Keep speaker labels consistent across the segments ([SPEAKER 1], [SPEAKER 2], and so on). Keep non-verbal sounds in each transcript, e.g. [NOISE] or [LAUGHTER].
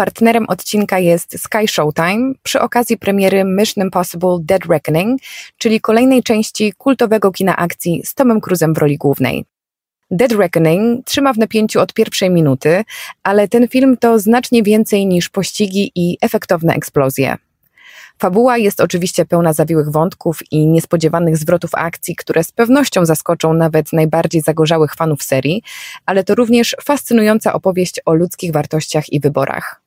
[SPEAKER 1] Partnerem odcinka jest Sky Showtime przy okazji premiery Mission Impossible Dead Reckoning, czyli kolejnej części kultowego kina akcji z Tomem Cruzem w roli głównej. Dead Reckoning trzyma w napięciu od pierwszej minuty, ale ten film to znacznie więcej niż pościgi i efektowne eksplozje. Fabuła jest oczywiście pełna zawiłych wątków i niespodziewanych zwrotów akcji, które z pewnością zaskoczą nawet najbardziej zagorzałych fanów serii, ale to również fascynująca opowieść o ludzkich wartościach i wyborach.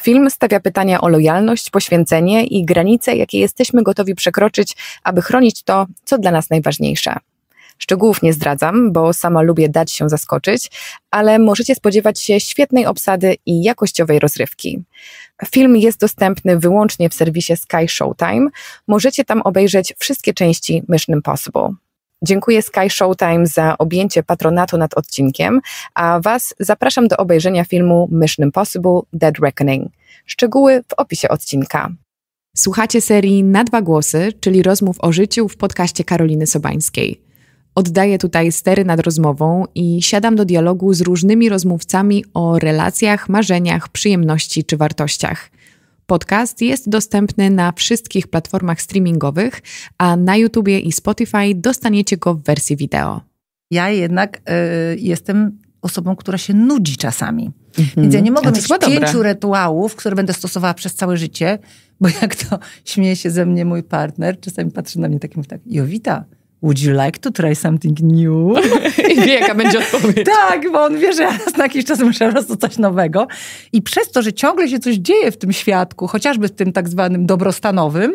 [SPEAKER 1] Film stawia pytania o lojalność, poświęcenie i granice, jakie jesteśmy gotowi przekroczyć, aby chronić to, co dla nas najważniejsze. Szczegółów nie zdradzam, bo sama lubię dać się zaskoczyć, ale możecie spodziewać się świetnej obsady i jakościowej rozrywki. Film jest dostępny wyłącznie w serwisie Sky Showtime. Możecie tam obejrzeć wszystkie części Mission Impossible. Dziękuję Sky Showtime za objęcie patronatu nad odcinkiem, a Was zapraszam do obejrzenia filmu Mission Possible Dead Reckoning. Szczegóły w opisie odcinka. Słuchacie serii Na dwa głosy, czyli rozmów o życiu w podcaście Karoliny Sobańskiej. Oddaję tutaj stery nad rozmową i siadam do dialogu z różnymi rozmówcami o relacjach, marzeniach, przyjemności czy wartościach – Podcast jest dostępny na wszystkich platformach streamingowych, a na YouTubie i Spotify dostaniecie go w wersji wideo.
[SPEAKER 2] Ja jednak y, jestem osobą, która się nudzi czasami. Mhm. Więc ja nie mogę mieć pięciu rytuałów, które będę stosowała przez całe życie, bo jak to [LAUGHS] śmieje się ze mnie mój partner, czasami patrzy na mnie takim tak, tak Jowita, Would you like to try something new? [LAUGHS] I wie, jaka będzie odpowiedź. tak, bo on wie, że raz na jakiś czas muszę raz coś nowego. I przez to, że ciągle się coś dzieje w tym świadku, chociażby w tym tak zwanym dobrostanowym,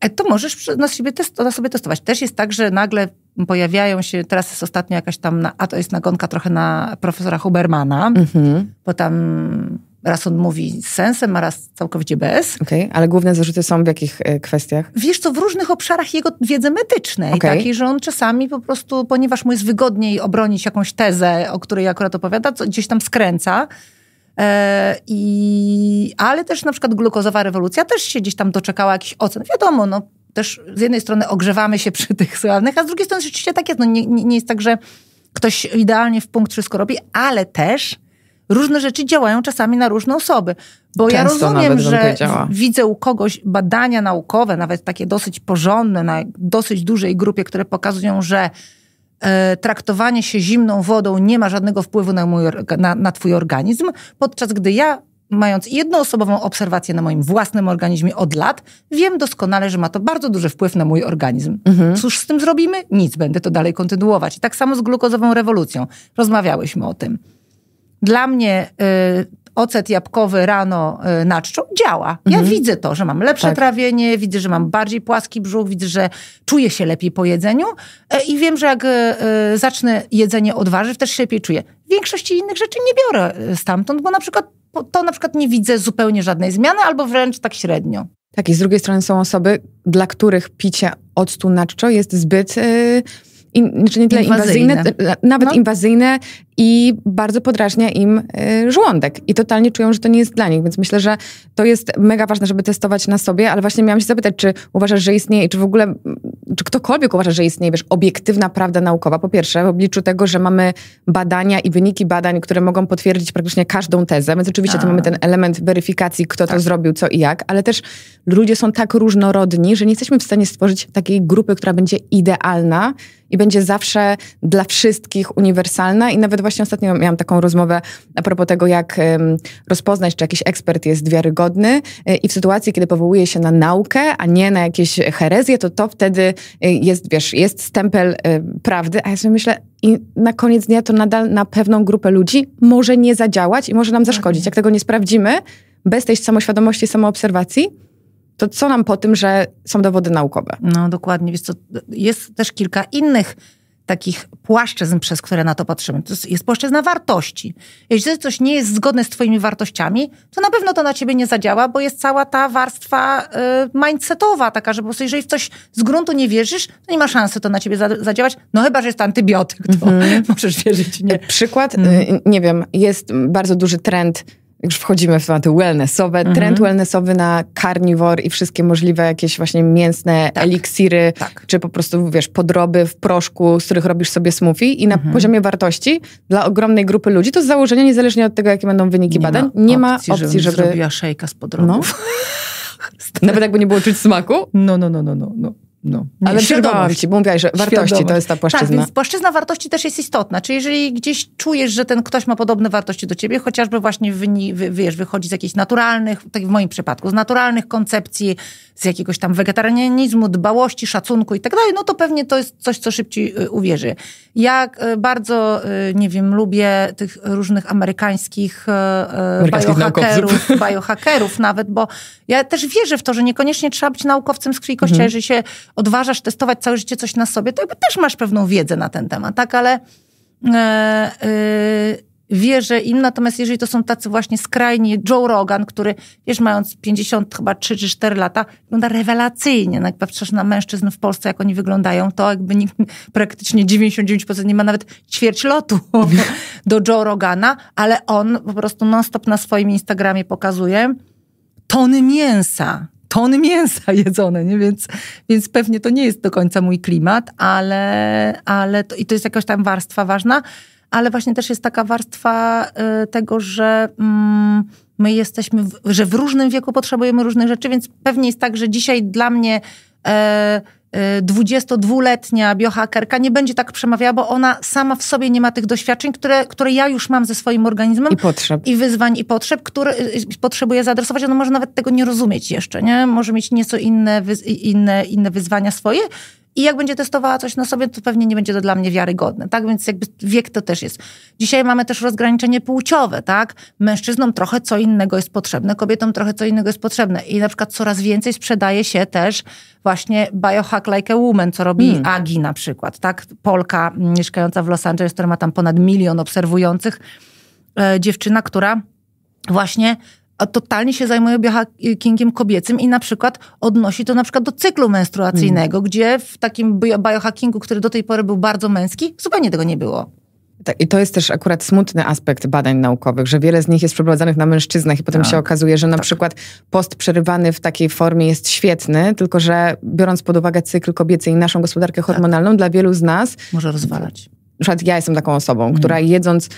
[SPEAKER 2] e, to możesz na sobie, test, na sobie testować. Też jest tak, że nagle pojawiają się, teraz jest ostatnio jakaś tam, na, a to jest nagonka trochę na profesora Hubermana, mm -hmm. bo tam Raz on mówi z sensem, a raz całkowicie bez. okay, ale główne zarzuty są w jakich y, kwestiach? Wiesz co, w różnych obszarach jego wiedzy medycznej. Okay. Takiej, że on czasami po prostu, ponieważ mu jest wygodniej obronić jakąś tezę, o której akurat opowiada, co gdzieś tam skręca. E, I, ale też na przykład glukozowa rewolucja też się gdzieś tam doczekała jakichś ocen. Wiadomo, no też z jednej strony ogrzewamy się [LAUGHS] przy tych sławnych, a z drugiej strony rzeczywiście tak jest. No, nie, nie jest tak, że ktoś idealnie w punkt wszystko robi, ale też różne rzeczy działają czasami na różne osoby. Bo Często ja rozumiem, że widzę u kogoś badania naukowe, nawet takie dosyć porządne, na dosyć dużej grupie, które pokazują, że e, traktowanie się zimną wodą nie ma żadnego wpływu na, mój, na, na twój organizm, podczas gdy ja mając jednoosobową obserwację na moim własnym organizmie od lat, wiem doskonale, że ma to bardzo duży wpływ na mój organizm. Mhm. Cóż z tym zrobimy? Nic, będę to dalej kontynuować. I tak samo z glukozową rewolucją. Rozmawiałyśmy o tym. Dla mnie y, ocet jabłkowy rano y, na czczu działa. Ja mhm. widzę to, że mam lepsze tak. trawienie, widzę, że mam bardziej płaski brzuch, widzę, że czuję się lepiej po jedzeniu y, i wiem, że jak y, y zacznę jedzenie od warzyw, też się lepiej czuję. Większości innych rzeczy nie biorę y, stamtąd, bo na przykład to na przykład nie widzę zupełnie żadnej zmiany albo wręcz tak średnio.
[SPEAKER 1] Tak, i z drugiej strony są osoby, dla których picie octu na czczo jest zbyt y, in, znaczy nie tyle inwazyjne, inwazyjne nawet no. inwazyjne, i bardzo podrażnia im y, żołądek i totalnie czują, że to nie jest dla nich, więc myślę, że to jest mega ważne, żeby testować na sobie, ale właśnie miałam się zapytać, czy uważasz, że istnieje czy w ogóle, czy ktokolwiek uważa, że istnieje, wiesz, obiektywna prawda naukowa, po pierwsze, w obliczu tego, że mamy badania i wyniki badań, które mogą potwierdzić praktycznie każdą tezę, więc oczywiście tu tak. mamy ten element weryfikacji, kto tak. to zrobił, co i jak, ale też ludzie są tak różnorodni, że nie jesteśmy w stanie stworzyć takiej grupy, która będzie idealna i będzie zawsze dla wszystkich uniwersalna i nawet właśnie ostatnio miałam taką rozmowę a propos tego, jak rozpoznać, czy jakiś ekspert jest wiarygodny y, i w sytuacji, kiedy powołuje się na naukę, a nie na jakieś herezje, to to wtedy y, jest, wiesz, jest stempel y, prawdy, a ja sobie myślę, i na koniec dnia to nadal na pewną grupę ludzi może nie zadziałać i może nam tak. zaszkodzić. Jak tego nie sprawdzimy, bez tej samoświadomości, samoobserwacji, to co nam po tym, że są dowody naukowe?
[SPEAKER 2] No dokładnie, wiesz jest też kilka innych takich płaszczyzn, przez które na to patrzymy. To jest, płaszczyzna wartości. Jeśli coś nie jest zgodne z twoimi wartościami, to na pewno to na ciebie nie zadziała, bo jest cała ta warstwa y, mindsetowa taka, że po prostu jeżeli w coś z gruntu nie wierzysz, to nie ma szansy to na ciebie za, zadziałać, no chyba, że jest to antybiotyk, to mm -hmm. [LAUGHS] możesz wierzyć. Nie. Przykład, mm. Y, nie wiem, jest bardzo duży trend już wchodzimy w
[SPEAKER 1] tematy wellnessowe, mhm. trend wellnessowy na carnivore i wszystkie możliwe jakieś właśnie mięsne tak. eliksiry, tak. czy po prostu, wiesz, podroby w proszku, z których robisz sobie smoothie i na mhm. poziomie wartości dla ogromnej grupy ludzi, to z założenia, niezależnie od tego, jakie będą wyniki nie badań, ma nie ma opcji, żebym żeby... zrobiła
[SPEAKER 2] szejka z podrobów. No. [LAUGHS] Nawet jakby nie było czuć smaku? No, no, no, no, no. no. No, ale przerwałam ci, bo mówiłaś, że wartości świadomość. to jest ta płaszczyzna. Tak, więc płaszczyzna wartości też jest istotna. Czyli jeżeli gdzieś czujesz, że ten ktoś ma podobne wartości do ciebie, chociażby właśnie wiesz, wychodzi z jakichś naturalnych, tak w moim przypadku, z naturalnych koncepcji, z jakiegoś tam wegetarianizmu, dbałości, szacunku i tak dalej, no to pewnie to jest coś, co szybciej y, uwierzy. Ja y, bardzo, y, nie wiem, lubię tych różnych amerykańskich, amerykańskich biohackerów, nawet, bo ja też wierzę w to, że niekoniecznie trzeba być naukowcem z krwi kościa, mhm. jeżeli się odważasz testować całe życie coś na sobie, to jakby też masz pewną wiedzę na ten temat, tak? Ale yy, e, e, wierzę im, natomiast jeżeli to są tacy właśnie skrajni, Joe Rogan, który, wiesz, mając 50 chyba 3 czy 4 lata, wygląda rewelacyjnie. No jak patrzysz na mężczyzn w Polsce, jak oni wyglądają, to jakby nikt, [LAUGHS] praktycznie 99% nie ma nawet ćwierć lotu [LAUGHS] do Joe Rogana, ale on po prostu non-stop na swoim Instagramie pokazuje tony mięsa, tony mięsa [LAUGHS] jedzone, nie? Więc, więc pewnie to nie jest do końca mój klimat, ale, ale to, i to jest jakaś tam warstwa ważna, ale właśnie też jest taka warstwa y, tego, że mm, my jesteśmy, w, że w różnym wieku potrzebujemy różnych rzeczy, więc pewnie jest tak, że dzisiaj dla mnie... Y, 22-letnia biohakerka nie będzie tak przemawiała, bo ona sama w sobie nie ma tych doświadczeń, które, które ja już mam ze swoim organizmem. I potrzeb. I wyzwań, i potrzeb, które y, potrzebuję zaadresować. Ona może nawet tego nie rozumieć jeszcze, nie? Może mieć nieco inne, inne, inne wyzwania swoje i jak będzie testowała coś na sobie, to pewnie nie będzie to dla mnie wiarygodne, tak? Więc jakby wiek to też jest. Dzisiaj mamy też rozgraniczenie płciowe, tak? Mężczyznom trochę co innego jest potrzebne, kobietom trochę co innego jest potrzebne. I na przykład coraz więcej sprzedaje się też właśnie biohack like a woman, co robi mm. Agi na przykład, tak? Polka mm, mieszkająca w Los Angeles, która ma tam ponad milion obserwujących, e, dziewczyna, która właśnie totalnie się zajmuje biohackingiem kobiecym i na przykład odnosi to na przykład do cyklu menstruacyjnego, mm. gdzie w takim biohackingu, który do tej pory był bardzo męski, zupełnie tego nie było.
[SPEAKER 1] Tak, I to jest też akurat smutny aspekt badań naukowych, że wiele z nich jest przeprowadzanych na mężczyznach i potem tak. się okazuje, że na tak. przykład post przerywany w takiej formie jest świetny, tylko że biorąc pod uwagę cykl kobiecy i naszą gospodarkę tak. hormonalną, tak. dla wielu z nas... Może rozwalać. Na przykład ja jestem taką osobą, mm. która jedząc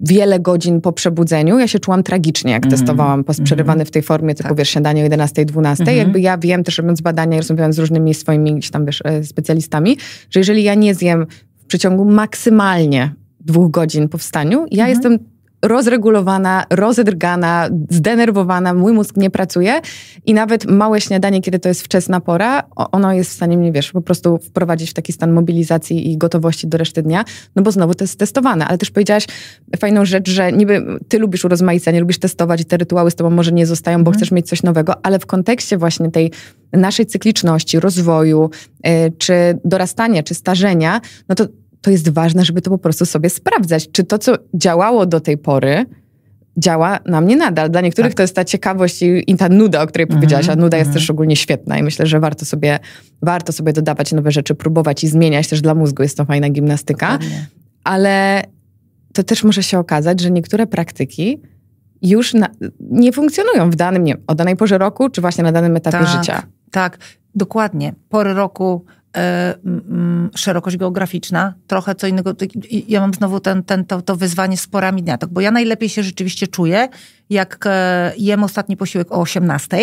[SPEAKER 1] wiele godzin po przebudzeniu. Ja się czułam tragicznie, jak mm. testowałam post przerywany mhm. w tej formie, tylko tak. wiesz, śniadanie o 11, 12. Mhm. Jakby ja wiem też, robiąc badania i rozmawiałam z różnymi swoimi gdzieś tam, wiesz, e, specjalistami, że jeżeli ja nie zjem w przeciągu maksymalnie dwóch godzin po wstaniu, ja mhm. jestem rozregulowana, rozedrgana, zdenerwowana, mój mózg nie pracuje i nawet małe śniadanie, kiedy to jest wczesna pora, ono jest w stanie mnie, wiesz, po prostu wprowadzić w taki stan mobilizacji i gotowości do reszty dnia, no bo znowu to jest testowane. Ale też powiedziałaś fajną rzecz, że niby ty lubisz urozmaicenie, lubisz testować i te rytuały z tobą może nie zostają, bo mm. chcesz mieć coś nowego, ale w kontekście właśnie tej naszej cykliczności, rozwoju, y, czy dorastania, czy starzenia, no to to jest ważne, żeby to po prostu sobie sprawdzać, czy to, co działało do tej pory, działa na mnie nadal. Dla niektórych tak. to jest ta ciekawość i, i, ta nuda, o której powiedziałaś, a mhm, nuda jest mhm. też ogólnie świetna i myślę, że warto sobie, warto sobie dodawać nowe rzeczy, próbować i zmieniać, też dla mózgu jest to fajna gimnastyka. Dokładnie. Ale to też może się okazać, że niektóre praktyki już na, nie funkcjonują w danym, nie o danej porze roku, czy właśnie na danym etapie tak, życia.
[SPEAKER 2] Tak, dokładnie. Pory roku, Y, szerokość geograficzna, trochę co innego. Tak, ja mam znowu ten, ten, to, to wyzwanie z porami dnia, tak, bo ja najlepiej się rzeczywiście czuję, jak e, jem ostatni posiłek o 18,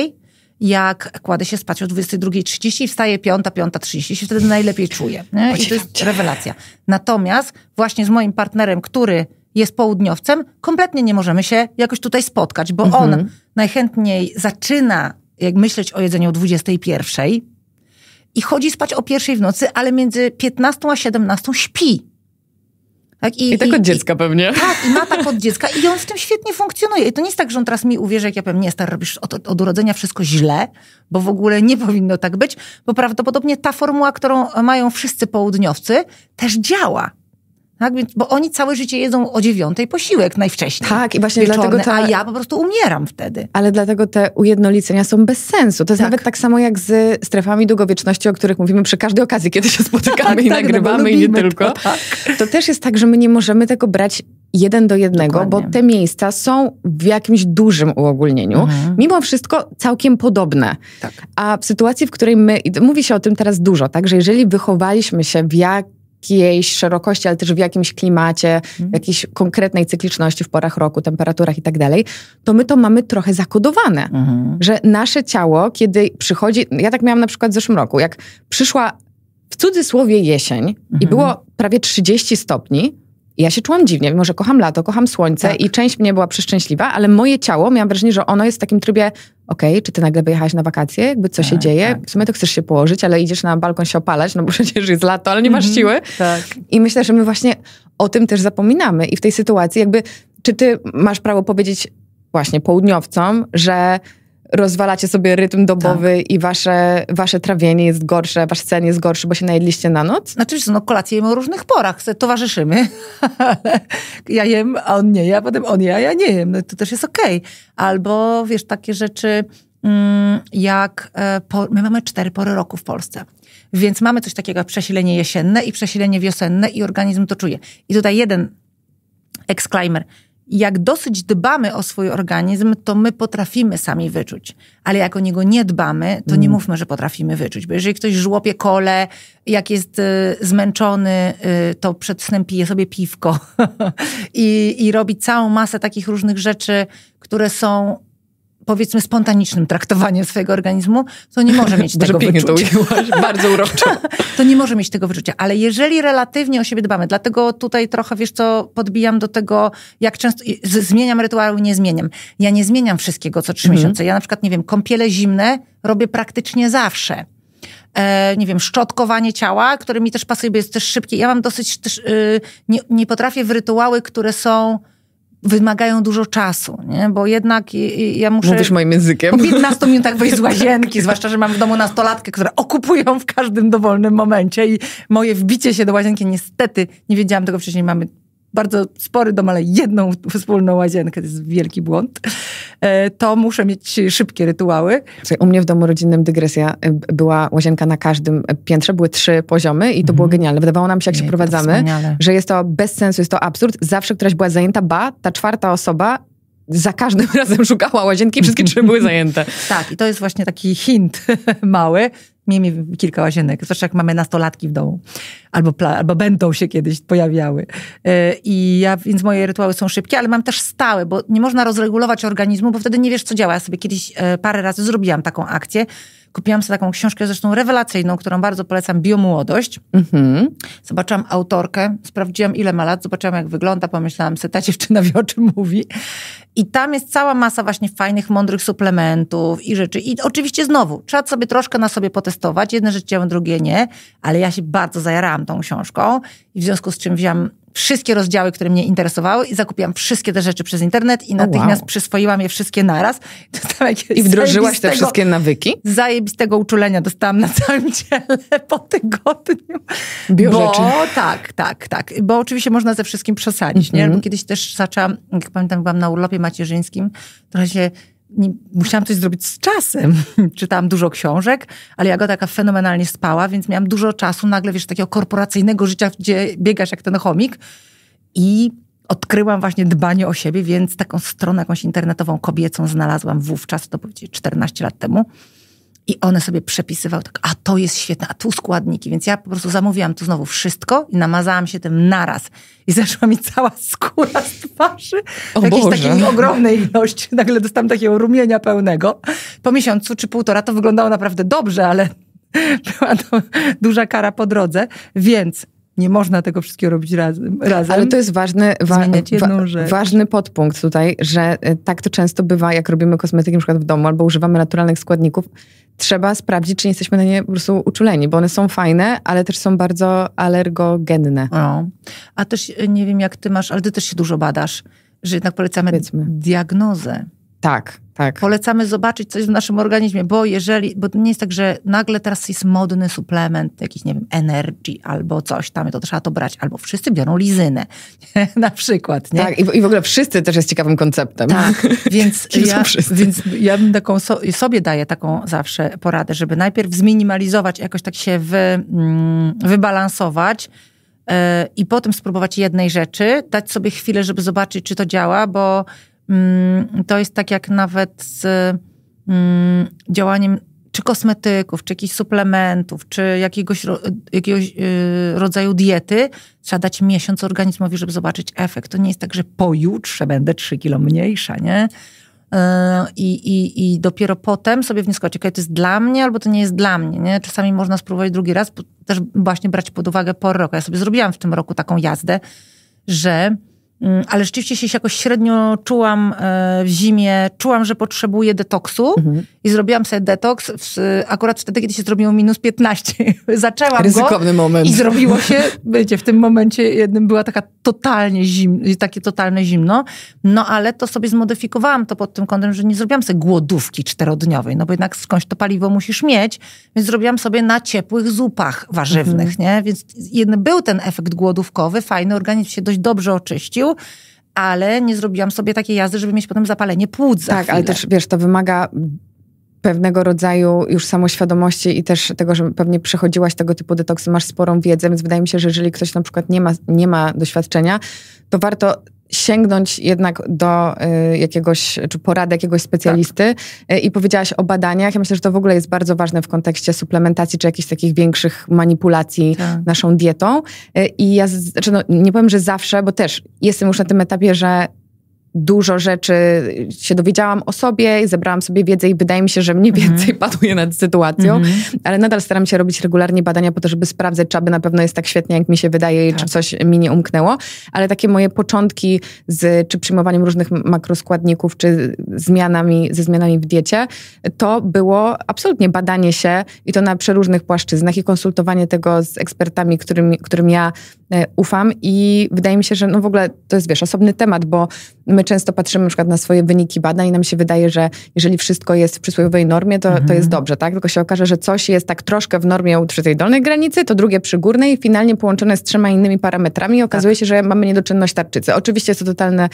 [SPEAKER 2] jak kładę się spać o 22.30 i wstaję 5, 5.30, się wtedy najlepiej czuję. I to jest rewelacja. Natomiast właśnie z moim partnerem, który jest południowcem, kompletnie nie możemy się jakoś tutaj spotkać, bo mhm. on najchętniej zaczyna jak myśleć o jedzeniu o 21, i chodzi spać o pierwszej w nocy, ale między 15 a 17 śpi. Tak, i, I tak od dziecka i, pewnie. Tak, i ma [LAUGHS] tak od dziecka i on w tym świetnie funkcjonuje. I to nie jest tak, że on teraz mi uwierzy, jak ja powiem, nie, stary, robisz od, od urodzenia wszystko źle, bo w ogóle nie [LAUGHS] powinno tak być, bo prawdopodobnie ta formuła, którą mają wszyscy południowcy, też działa. Tak? bo oni całe życie jedzą o dziewiątej posiłek najwcześniej. Tak, i właśnie wieczorny, dlatego ta... A ja po prostu umieram
[SPEAKER 1] wtedy. Ale dlatego te ujednolicenia są bez sensu. To jest tak. nawet tak samo jak z strefami długowieczności, o których mówimy przy każdej okazji, kiedy się [LAUGHS] spotykamy tak, i tak, no nagrywamy no, i nie tylko. To, tak. to też jest tak, że my nie możemy tego brać jeden do jednego, Dokładnie. bo te miejsca są w jakimś dużym uogólnieniu, mhm. mimo wszystko całkiem podobne. Tak. A w sytuacji, w której my, mówi się o tym teraz dużo, tak, że jeżeli wychowaliśmy się w jak jakiejś szerokości, ale też w jakimś klimacie, w mhm. jakiejś konkretnej cykliczności w porach roku, temperaturach i tak dalej, to my to mamy trochę zakodowane, mhm. że nasze ciało, kiedy przychodzi, ja tak miałam na przykład w zeszłym roku, jak przyszła w cudzysłowie jesień mhm. i było prawie 30 stopni, ja się czułam dziwnie, mimo że kocham lato, kocham słońce tak. i część mnie była przeszczęśliwa, ale moje ciało, miałam wrażenie, że ono jest w takim trybie okej, okay, czy ty nagle wyjechałaś na wakacje, jakby co tak, się dzieje, tak. w sumie to chcesz się położyć, ale idziesz na balkon się opalać, no bo [LAUGHS] przecież jest lato, ale nie masz mhm, siły. Tak. I myślę, że my właśnie o tym też zapominamy i w tej sytuacji jakby, czy ty masz prawo powiedzieć właśnie południowcom, że rozwalacie sobie rytm dobowy tak. i wasze, wasze trawienie jest gorsze,
[SPEAKER 2] wasz sen jest gorszy, bo się najedliście na noc? Znaczy, no kolacje jemy o różnych porach, towarzyszymy. [LAUGHS] ja jem, a on nie je, a potem on je, a ja nie jem. No, to też jest okej. Okay. Albo, wiesz, takie rzeczy mm, jak... E, po, my mamy cztery pory roku w Polsce. Więc mamy coś takiego jak przesilenie jesienne i przesilenie wiosenne i organizm to czuje. I tutaj jeden exclaimer jak dosyć dbamy o swój organizm, to my potrafimy sami wyczuć. Ale jak o niego nie dbamy, to mm. nie mówmy, że potrafimy wyczuć. Bo jeżeli ktoś żłopie kole, jak jest y, zmęczony, y, to przed snem pije sobie piwko [LAUGHS] I, i robi całą masę takich różnych rzeczy, które są powiedzmy spontanicznym traktowaniem swojego organizmu, to nie może mieć [LAUGHS] tego wyczucia. To ujęłaś,
[SPEAKER 1] bardzo uroczo.
[SPEAKER 2] [LAUGHS] to nie może mieć tego wyczucia, ale jeżeli relatywnie o siebie dbamy, dlatego tutaj trochę, wiesz co, podbijam do tego, jak często zmieniam rytuały, nie zmieniam. Ja nie zmieniam wszystkiego co trzy mhm. miesiące. Ja na przykład, nie wiem, kąpiele zimne robię praktycznie zawsze. E, nie wiem, szczotkowanie ciała, które mi też pasuje, bo jest też szybkie. Ja mam dosyć, też, y, nie, nie potrafię w rytuały, które są wymagają dużo czasu, nie? bo jednak ja muszę... Mówisz moim językiem. Po 15 minutach wejść z łazienki, zwłaszcza, że mam w domu nastolatkę, które okupują w każdym dowolnym momencie i moje wbicie się do łazienki, niestety, nie wiedziałam tego wcześniej, mamy bardzo spory dom, ale jedną wspólną łazienkę, to jest wielki błąd, e, to
[SPEAKER 1] muszę mieć szybkie rytuały. U mnie w domu rodzinnym dygresja e, była łazienka na każdym e, piętrze, były trzy poziomy i to mhm. było genialne. Wydawało nam się, jak się prowadzamy, że jest to bez sensu, jest to absurd. Zawsze któraś była zajęta, ba, ta czwarta osoba za każdym [LAUGHS] razem szukała łazienki,
[SPEAKER 2] wszystkie trzy były zajęte. [LAUGHS] tak, i to jest właśnie taki hint [LAUGHS] mały. Miejmy kilka łazienek, zwłaszcza jak mamy nastolatki w domu, albo, albo będą się kiedyś pojawiały. E, I ja, więc moje rytuały są szybkie, ale mam też stałe, bo nie można rozregulować organizmu, bo wtedy nie wiesz, co działa. Ja sobie kiedyś e, parę razy zrobiłam taką akcję, kupiłam sobie taką książkę, zresztą rewelacyjną, którą bardzo polecam, Biomłodość. Mhm. Zobaczyłam autorkę, sprawdziłam ile ma lat, zobaczyłam jak wygląda, pomyślałam, sobie, ta dziewczyna wie o czym mówi. I tam jest cała masa właśnie fajnych, mądrych suplementów i rzeczy. I oczywiście znowu, trzeba sobie troszkę na sobie potestować. Jedne rzeczy działają, drugie nie. Ale ja się bardzo zajarałam tą książką i w związku z czym wziąłam wszystkie rozdziały, które mnie interesowały i zakupiłam wszystkie te rzeczy przez internet i natychmiast wow. przyswoiłam je wszystkie naraz. [LAUGHS] I wdrożyłaś te wszystkie nawyki? Zajebistego uczulenia dostałam na całym [LAUGHS] ciele po tygodniu. Biorzeczyn. Bo tak, tak, tak. Bo oczywiście można ze wszystkim przesadzić, mm -hmm. nie? Mhm. Bo kiedyś też zaczęłam, jak pamiętam, byłam na urlopie macierzyńskim, trochę się nie, musiałam coś zrobić z czasem. [LAUGHS] Czytałam dużo książek, ale ja go taka fenomenalnie spała, więc miałam dużo czasu nagle, wiesz, takiego korporacyjnego życia, gdzie biegasz jak ten chomik. I odkryłam właśnie dbanie o siebie, więc taką stronę jakąś internetową kobiecą znalazłam wówczas, to powiedzieć 14 lat temu. I one sobie przepisywały tak, a to jest świetne, a tu składniki. Więc ja po prostu zamówiłam tu znowu wszystko i namazałam się tym naraz. I zeszła mi cała skóra z twarzy. O Jakiejś Boże. takiej ogromnej ilości. Nagle dostałam takiego rumienia pełnego. Po miesiącu czy półtora to wyglądało naprawdę dobrze, ale była to duża kara po drodze. Więc nie można tego wszystkiego robić razem. razem. Ale to jest
[SPEAKER 1] ważny, wa wa ważny podpunkt tutaj, że e, tak to często bywa, jak robimy kosmetyki na przykład w domu albo używamy naturalnych składników, trzeba sprawdzić, czy nie jesteśmy na nie po prostu uczuleni, bo one są fajne, ale też są bardzo alergogenne. No.
[SPEAKER 2] A też e, nie wiem, jak ty masz, ale ty też się dużo badasz, że jednak polecamy diagnozę. Tak, tak. Polecamy zobaczyć coś w naszym organizmie, bo jeżeli, bo nie jest tak, że nagle teraz jest modny suplement, jakiś, nie wiem, energy albo coś tam, to trzeba to brać, albo wszyscy biorą lizynę, [LAUGHS] na przykład, nie? Tak, i w, i w ogóle wszyscy też jest ciekawym konceptem. Tak, [LAUGHS] więc, ja, więc ja bym taką, so, sobie daję taką zawsze poradę, żeby najpierw zminimalizować, jakoś tak się wy, mm, wybalansować, e, i potem spróbować jednej rzeczy, dać sobie chwilę, żeby zobaczyć, czy to działa, bo Mm, to jest tak jak nawet z mm, działaniem czy kosmetyków, czy jakichś suplementów, czy jakiegoś, jakiegoś y, rodzaju diety, trzeba dać miesiąc organizmowi, żeby zobaczyć efekt. To nie jest tak, że pojutrze będę 3 kilo mniejsza, nie? Y, I, i, I dopiero potem sobie wnioskować, czy to jest dla mnie, albo to nie jest dla mnie. Nie? Czasami można spróbować drugi raz, też właśnie brać pod uwagę porę roku. Ja sobie zrobiłam w tym roku taką jazdę, że Mm, ale rzeczywiście się jakoś średnio czułam e, w zimie, czułam, że potrzebuję detoksu mhm. i zrobiłam sobie detoks w, akurat wtedy, kiedy się zrobiło minus 15. [LAUGHS] Zaczęłam Ryzykowny go moment. i zrobiło się, wiecie, w tym momencie jednym była taka totalnie zim, takie totalne zimno, no ale to sobie zmodyfikowałam to pod tym kątem, że nie zrobiłam sobie głodówki czterodniowej, no bo jednak skądś to paliwo musisz mieć, więc zrobiłam sobie na ciepłych zupach warzywnych, mhm. nie? Więc jedny był ten efekt głodówkowy, fajny, organizm się dość dobrze oczyścił, ale nie zrobiłam sobie takiej jazdy, żeby mieć potem zapalenie płuc. Za tak, chwilę. ale też wiesz,
[SPEAKER 1] to wymaga pewnego rodzaju już samoświadomości i też tego, że pewnie przechodziłaś tego typu detoksy, masz sporą wiedzę, więc wydaje mi się, że jeżeli ktoś na przykład nie ma, nie ma doświadczenia, to warto sięgnąć jednak do y, jakiegoś, czy porady jakiegoś specjalisty tak. i powiedziałaś o badaniach. Ja myślę, że to w ogóle jest bardzo ważne w kontekście suplementacji, czy jakichś takich większych manipulacji tak. naszą dietą. Y, I ja, znaczy no, nie powiem, że zawsze, bo też jestem już na tym etapie, że dużo rzeczy się dowiedziałam o sobie, zebrałam sobie wiedzę i wydaje mi się, że mniej mhm. więcej mm. [LAUGHS] panuję nad sytuacją, mm. ale nadal staram się robić regularnie badania po to, żeby sprawdzać, czy aby na pewno jest tak świetnie, jak mi się wydaje, tak. czy coś mi nie umknęło, ale takie moje początki z czy przyjmowaniem różnych makroskładników, czy zmianami, ze zmianami w diecie, to było absolutnie badanie się i to na przeróżnych płaszczyznach i konsultowanie tego z ekspertami, którym, którym ja e, ufam i wydaje mi się, że no w ogóle to jest, wiesz, osobny temat, bo my często patrzymy na przykład na swoje wyniki badań i nam się wydaje, że jeżeli wszystko jest w przysłowiowej normie, to, mhm. to jest mhm. dobrze, tak? Tylko się okaże, że coś jest tak troszkę w normie przy tej dolnej granicy, to drugie przy górnej i finalnie połączone z trzema innymi parametrami okazuje tak. się, że mamy niedoczynność tarczycy. Oczywiście jest to totalne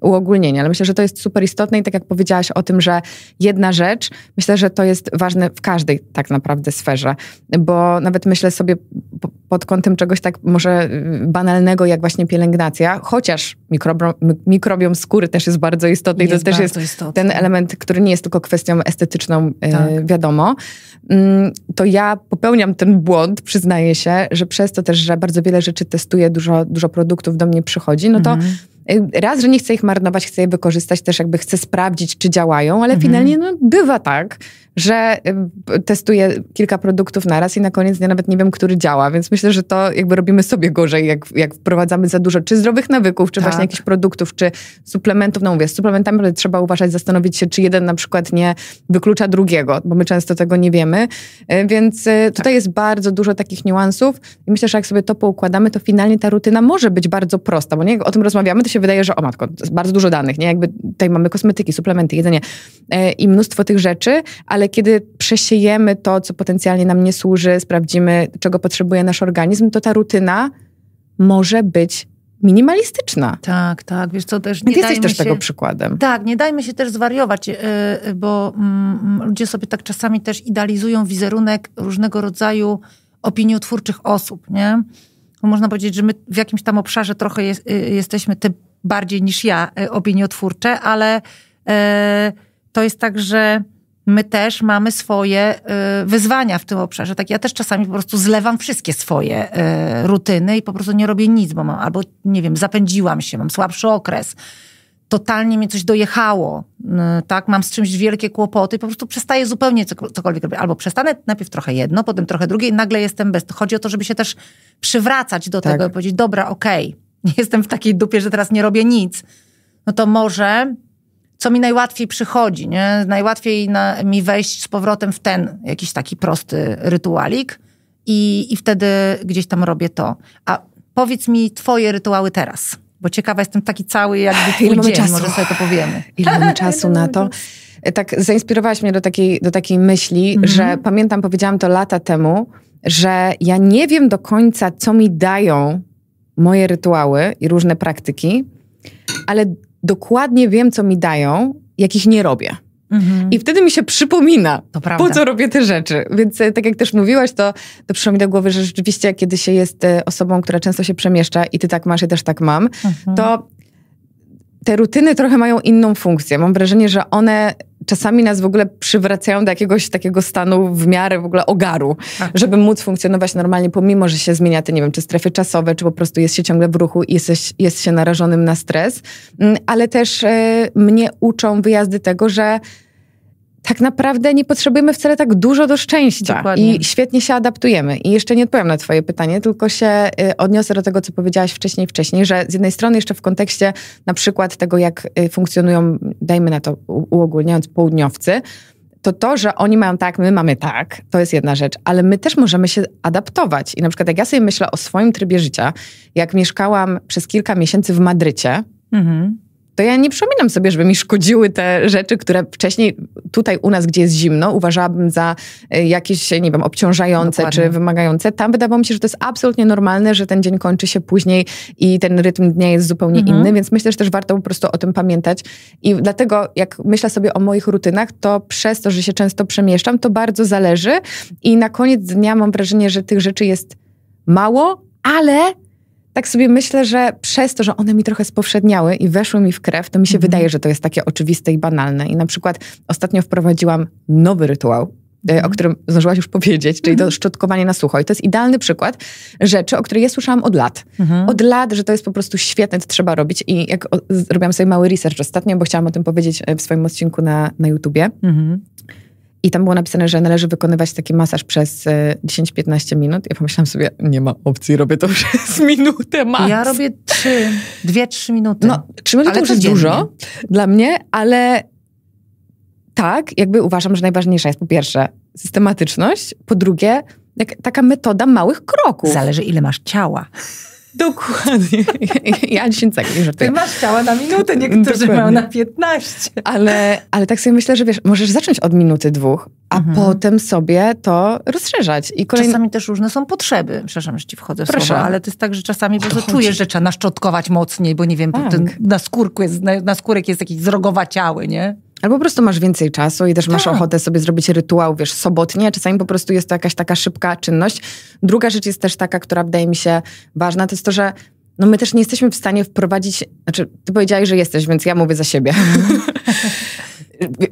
[SPEAKER 1] uogólnienie, ale myślę, że to jest super istotne i tak jak powiedziałaś o tym, że jedna rzecz, myślę, że to jest ważne w każdej tak naprawdę sferze, bo nawet myślę sobie pod kątem czegoś tak może y, banalnego jak właśnie pielęgnacja, chociaż mikrobro, mikrobiom skóry też jest bardzo istotny jest i to też jest ten element, który nie jest tylko kwestią estetyczną, y, tak. y, wiadomo, mm, to ja popełniam ten błąd, przyznaję się, że przez to też, że bardzo wiele rzeczy testuję, dużo, dużo produktów do mnie przychodzi, no to mhm Y, raz, że nie chcę ich marnować, chcę je wykorzystać, też jakby chcę sprawdzić, czy działają, ale mhm. finalnie no, bywa tak, że y, testuję kilka produktów naraz i na koniec dnia nawet nie wiem, który działa, więc myślę, że to jakby robimy sobie gorzej, jak, jak wprowadzamy za dużo, czy zdrowych nawyków, czy tak. właśnie jakichś produktów, czy suplementów, no mówię, z suplementami trzeba uważać, zastanowić się, czy jeden na przykład nie wyklucza drugiego, bo my często tego nie wiemy, y, więc tak. tutaj tak. jest bardzo dużo takich niuansów i myślę, że jak sobie to poukładamy, to finalnie ta rutyna może być bardzo prosta, bo nie, jak o tym rozmawiamy, to się się wydaje, że o matko, bardzo dużo danych, nie? Jakby tutaj mamy kosmetyki, suplementy, jedzenie e, i mnóstwo tych rzeczy, ale kiedy przesiejemy to, co potencjalnie nam nie służy, sprawdzimy, czego potrzebuje nasz organizm, to ta rutyna może być minimalistyczna.
[SPEAKER 2] Tak, tak. Wiesz co, też nie Ty jesteś też się, tego przykładem. Tak, nie dajmy się też zwariować, e, bo mm, mm, ludzie sobie tak czasami też idealizują wizerunek różnego rodzaju opiniotwórczych osób, nie? Bo można powiedzieć, że my w jakimś tam obszarze trochę jest, y, jesteśmy te bardziej niż ja e, opiniotwórcze, ale e, to jest tak, że my też mamy swoje e, wyzwania w tym obszarze. Tak ja też czasami po prostu zlewam wszystkie swoje rutyny i po prostu nie robię nic, bo mam albo, nie wiem, zapędziłam się, mam słabszy okres. Totalnie mnie coś dojechało, tak? Mam z czymś wielkie kłopoty, i po prostu przestaję zupełnie cokolwiek robić. Albo przestanę najpierw trochę jedno, potem trochę drugie i nagle jestem bez. Chodzi o to, żeby się też przywracać do tak. tego i powiedzieć, dobra, okej, okay nie jestem w takiej dupie, że teraz nie robię nic, no to może co mi najłatwiej przychodzi, nie? Najłatwiej na, mi wejść z powrotem w ten jakiś taki prosty rytualik i, i wtedy gdzieś tam robię to. A powiedz mi twoje rytuały teraz, bo ciekawa jestem taki cały jakby twój Ile dzień, czasu? może sobie to powiemy. Ile mamy [LAUGHS] czasu na to?
[SPEAKER 1] Tak zainspirowałaś mnie do takiej, do takiej myśli, mm -hmm. że pamiętam, powiedziałam to lata temu, że ja nie wiem do końca, co mi dają moje rytuały i różne praktyki, ale dokładnie wiem, co mi dają, jakich nie robię. Mhm. I wtedy mi się przypomina, po co robię te rzeczy. Więc e, tak jak też mówiłaś, to, to przyszło mi do głowy, że rzeczywiście, kiedy się jest e, osobą, która często się przemieszcza i ty tak masz, ja też tak mam, mhm. to te rutyny trochę mają inną funkcję. Mam wrażenie, że one czasami nas w ogóle przywracają do jakiegoś takiego stanu w miarę w ogóle ogaru, tak. żeby móc funkcjonować normalnie, pomimo, że się zmienia te, nie wiem, czy strefy czasowe, czy po prostu jest się ciągle w ruchu i jest, jest się narażonym na stres. Mm, ale też e, mnie uczą wyjazdy tego, że tak naprawdę nie potrzebujemy wcale tak dużo do szczęścia tak. Dokładnie. i świetnie się adaptujemy. I jeszcze nie odpowiem na twoje pytanie, tylko się y, odniosę do tego, co powiedziałaś wcześniej, wcześniej, że z jednej strony jeszcze w kontekście na przykład tego, jak y, funkcjonują, dajmy na to uogólniając, południowcy, to to, że oni mają tak, my mamy tak, to jest jedna rzecz, ale my też możemy się adaptować. I na przykład jak ja sobie myślę o swoim trybie życia, jak mieszkałam przez kilka miesięcy w Madrycie, mhm to ja nie przypominam sobie, żeby mi szkodziły te rzeczy, które wcześniej tutaj u nas, gdzie jest zimno, uważałabym za e, jakieś, nie wiem, obciążające Dokładnie. czy wymagające. Tam wydawało mi się, że to jest absolutnie normalne, że ten dzień kończy się później i ten rytm dnia jest zupełnie mhm. inny, więc myślę, że też warto po prostu o tym pamiętać. I dlatego, jak myślę sobie o moich rutynach, to przez to, że się często przemieszczam, to bardzo zależy. I na koniec dnia mam wrażenie, że tych rzeczy jest mało, ale tak sobie myślę, że przez to, że one mi trochę spowszedniały i weszły mi w krew, to mi się mhm. wydaje, że to jest takie oczywiste i banalne. I na przykład ostatnio wprowadziłam nowy rytuał, e, mhm. o którym zdążyłaś już powiedzieć, czyli to mhm. szczotkowanie na sucho. I to jest idealny przykład rzeczy, o której ja słyszałam od lat. Mhm. Od lat, że to jest po prostu świetne, to trzeba robić. I jak robiłam zrobiłam sobie mały research ostatnio, bo chciałam o tym powiedzieć e, w swoim odcinku na, na YouTubie. Mhm i tam było napisane, że należy wykonywać taki masaż przez 10-15 e, minut. Ja pomyślałam sobie, nie ma opcji, robię to [LAUGHS] przez minutę max. Ja robię 3, 2-3 minuty. No, 3 minuty ale to już jest dużo dla mnie, ale tak, jakby uważam, że najważniejsza jest po pierwsze systematyczność, po drugie taka metoda małych kroków. Zależy ile masz ciała. Dokładnie. [LAUGHS] Ja 10 sekund że Ty masz ciała na minutę, niektórzy Dokładnie. mają na 15. Ale, ale tak sobie myślę, że wiesz, możesz zacząć od minuty, dwóch, a mhm. potem sobie to rozszerzać.
[SPEAKER 2] I kolejne... Czasami też różne są potrzeby. Przepraszam, że ci wchodzę w Proszę. słowo, ale to jest tak, że czasami po prostu czujesz, że trzeba naszczotkować mocniej, bo nie wiem, tak. ten, na, skórku jest, na, na skórek jest jakiś ciały nie?
[SPEAKER 1] Albo po prostu masz więcej czasu i też tak. masz ochotę sobie zrobić rytuał, wiesz, sobotnie. Czasami po prostu jest to jakaś taka szybka czynność. Druga rzecz jest też taka, która wydaje mi się ważna, to jest to, że no my też nie jesteśmy w stanie wprowadzić, znaczy ty powiedziałeś, że jesteś, więc ja mówię za siebie. [LAUGHS]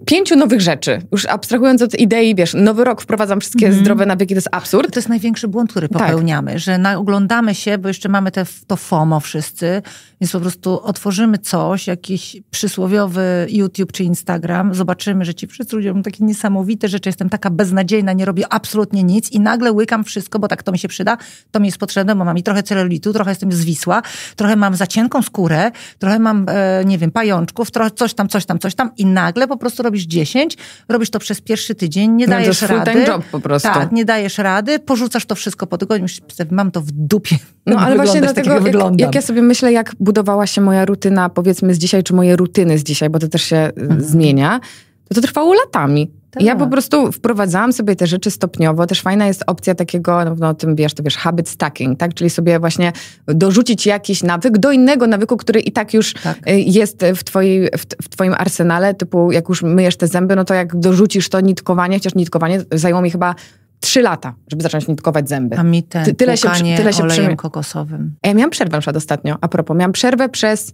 [SPEAKER 1] pięciu nowych rzeczy. Już abstrahując od idei, wiesz, nowy rok wprowadzam wszystkie mm. zdrowe nawyki, to jest absurd. To jest największy
[SPEAKER 2] błąd, który tak. popełniamy, tak. że na, oglądamy się, bo jeszcze mamy te, to FOMO wszyscy, więc po prostu otworzymy coś, jakiś przysłowiowy YouTube czy Instagram, zobaczymy, że ci wszyscy ludzie robią takie niesamowite rzeczy, jestem taka beznadziejna, nie robię absolutnie nic i nagle łykam wszystko, bo tak to mi się przyda, to mi jest potrzebne, bo mam i trochę celulitu, trochę jestem zwisła, trochę mam za cienką skórę, trochę mam, e, nie wiem, pajączków, trochę coś tam, coś tam, coś tam i nagle po po prostu robisz 10, robisz to przez pierwszy tydzień, nie dajesz no, rady. job po prostu. Tak, nie dajesz rady, porzucasz to wszystko po tygodniu, mam to w dupie. No [LAUGHS] ale właśnie dlatego, jak, jak ja sobie
[SPEAKER 1] myślę, jak budowała się moja rutyna, powiedzmy z dzisiaj, czy moje rutyny z dzisiaj, bo to też się mhm. zmienia, to to trwało latami. Tak. Ja po prostu wprowadzałam sobie te rzeczy stopniowo. Też fajna jest opcja takiego, no, no tym wiesz, to wiesz, habit stacking, tak? Czyli sobie właśnie dorzucić jakiś nawyk do innego nawyku, który i tak już tak. Y, jest w, twojej, w, w, twoim arsenale, typu jak już myjesz te zęby, no to jak dorzucisz to nitkowanie, chociaż nitkowanie zajęło mi chyba trzy lata, żeby zacząć nitkować zęby.
[SPEAKER 2] A mi ten, tyle się, tyle się olejem przy... kokosowym.
[SPEAKER 1] Ja e, miałam przerwę na przykład ostatnio, a propos, miałam przerwę przez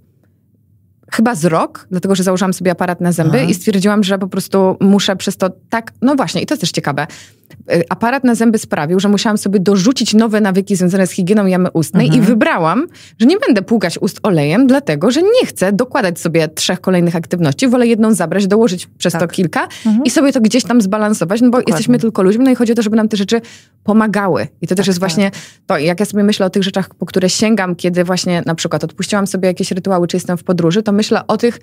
[SPEAKER 1] chyba z rok, dlatego że założyłam sobie aparat na zęby Aha. i stwierdziłam, że po prostu muszę przez to tak. No właśnie, i to jest też ciekawe. Y, aparat na zęby sprawił, że musiałam sobie dorzucić nowe nawyki związane z higieną jamy ustnej mhm. i wybrałam, że nie będę płukać ust olejem, dlatego że nie chcę dokładać sobie trzech kolejnych aktywności. Wolę jedną zabrać, dołożyć przez tak. to kilka mhm. i sobie to gdzieś tam zbalansować, no bo Dokładnie. jesteśmy tylko ludźmi, no i chodzi o to, żeby nam te rzeczy pomagały. I to też tak, jest tak. właśnie tak. to, jak ja sobie myślę o tych rzeczach, po które sięgam, kiedy właśnie na przykład odpuściłam sobie jakieś rytuały, czy jestem w podróży, to myślę, myślę o tych,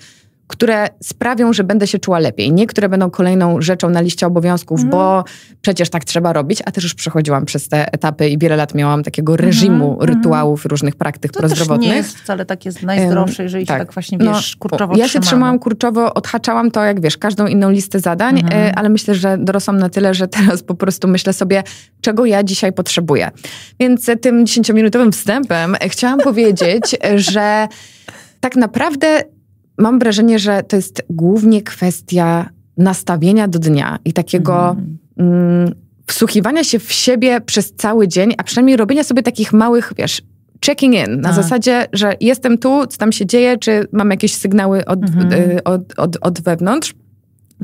[SPEAKER 1] które sprawią, że będę się czuła lepiej. Nie, które będą kolejną rzeczą na liście obowiązków, bo mhm. przecież tak trzeba robić, a też już przechodziłam przez te etapy i wiele lat miałam takiego mhm, reżimu mhm. rytuałów, różnych praktyk to prozdrowotnych. To nie jest
[SPEAKER 2] wcale takie najzdrowsze, jeżeli tak. się tak właśnie, no, wiesz, kurczowo Ja się trzymałam
[SPEAKER 1] kurczowo, odhaczałam to, jak wiesz, każdą inną listę zadań, mhm. e, ale myślę, że dorosłam na tyle, że [LAUGHS] teraz po prostu myślę sobie, czego ja dzisiaj potrzebuję. Więc tym dziesięciominutowym wstępem e, chciałam powiedzieć, e, że tak naprawdę mam wrażenie, że to jest głównie kwestia nastawienia do dnia i takiego mm. mm, wsłuchiwania się w siebie przez cały dzień, a przynajmniej robienia sobie takich małych, wiesz, checking in na a. Tak. zasadzie, że jestem tu, co tam się dzieje, czy mam jakieś sygnały od, mhm. y, od, od, od wewnątrz,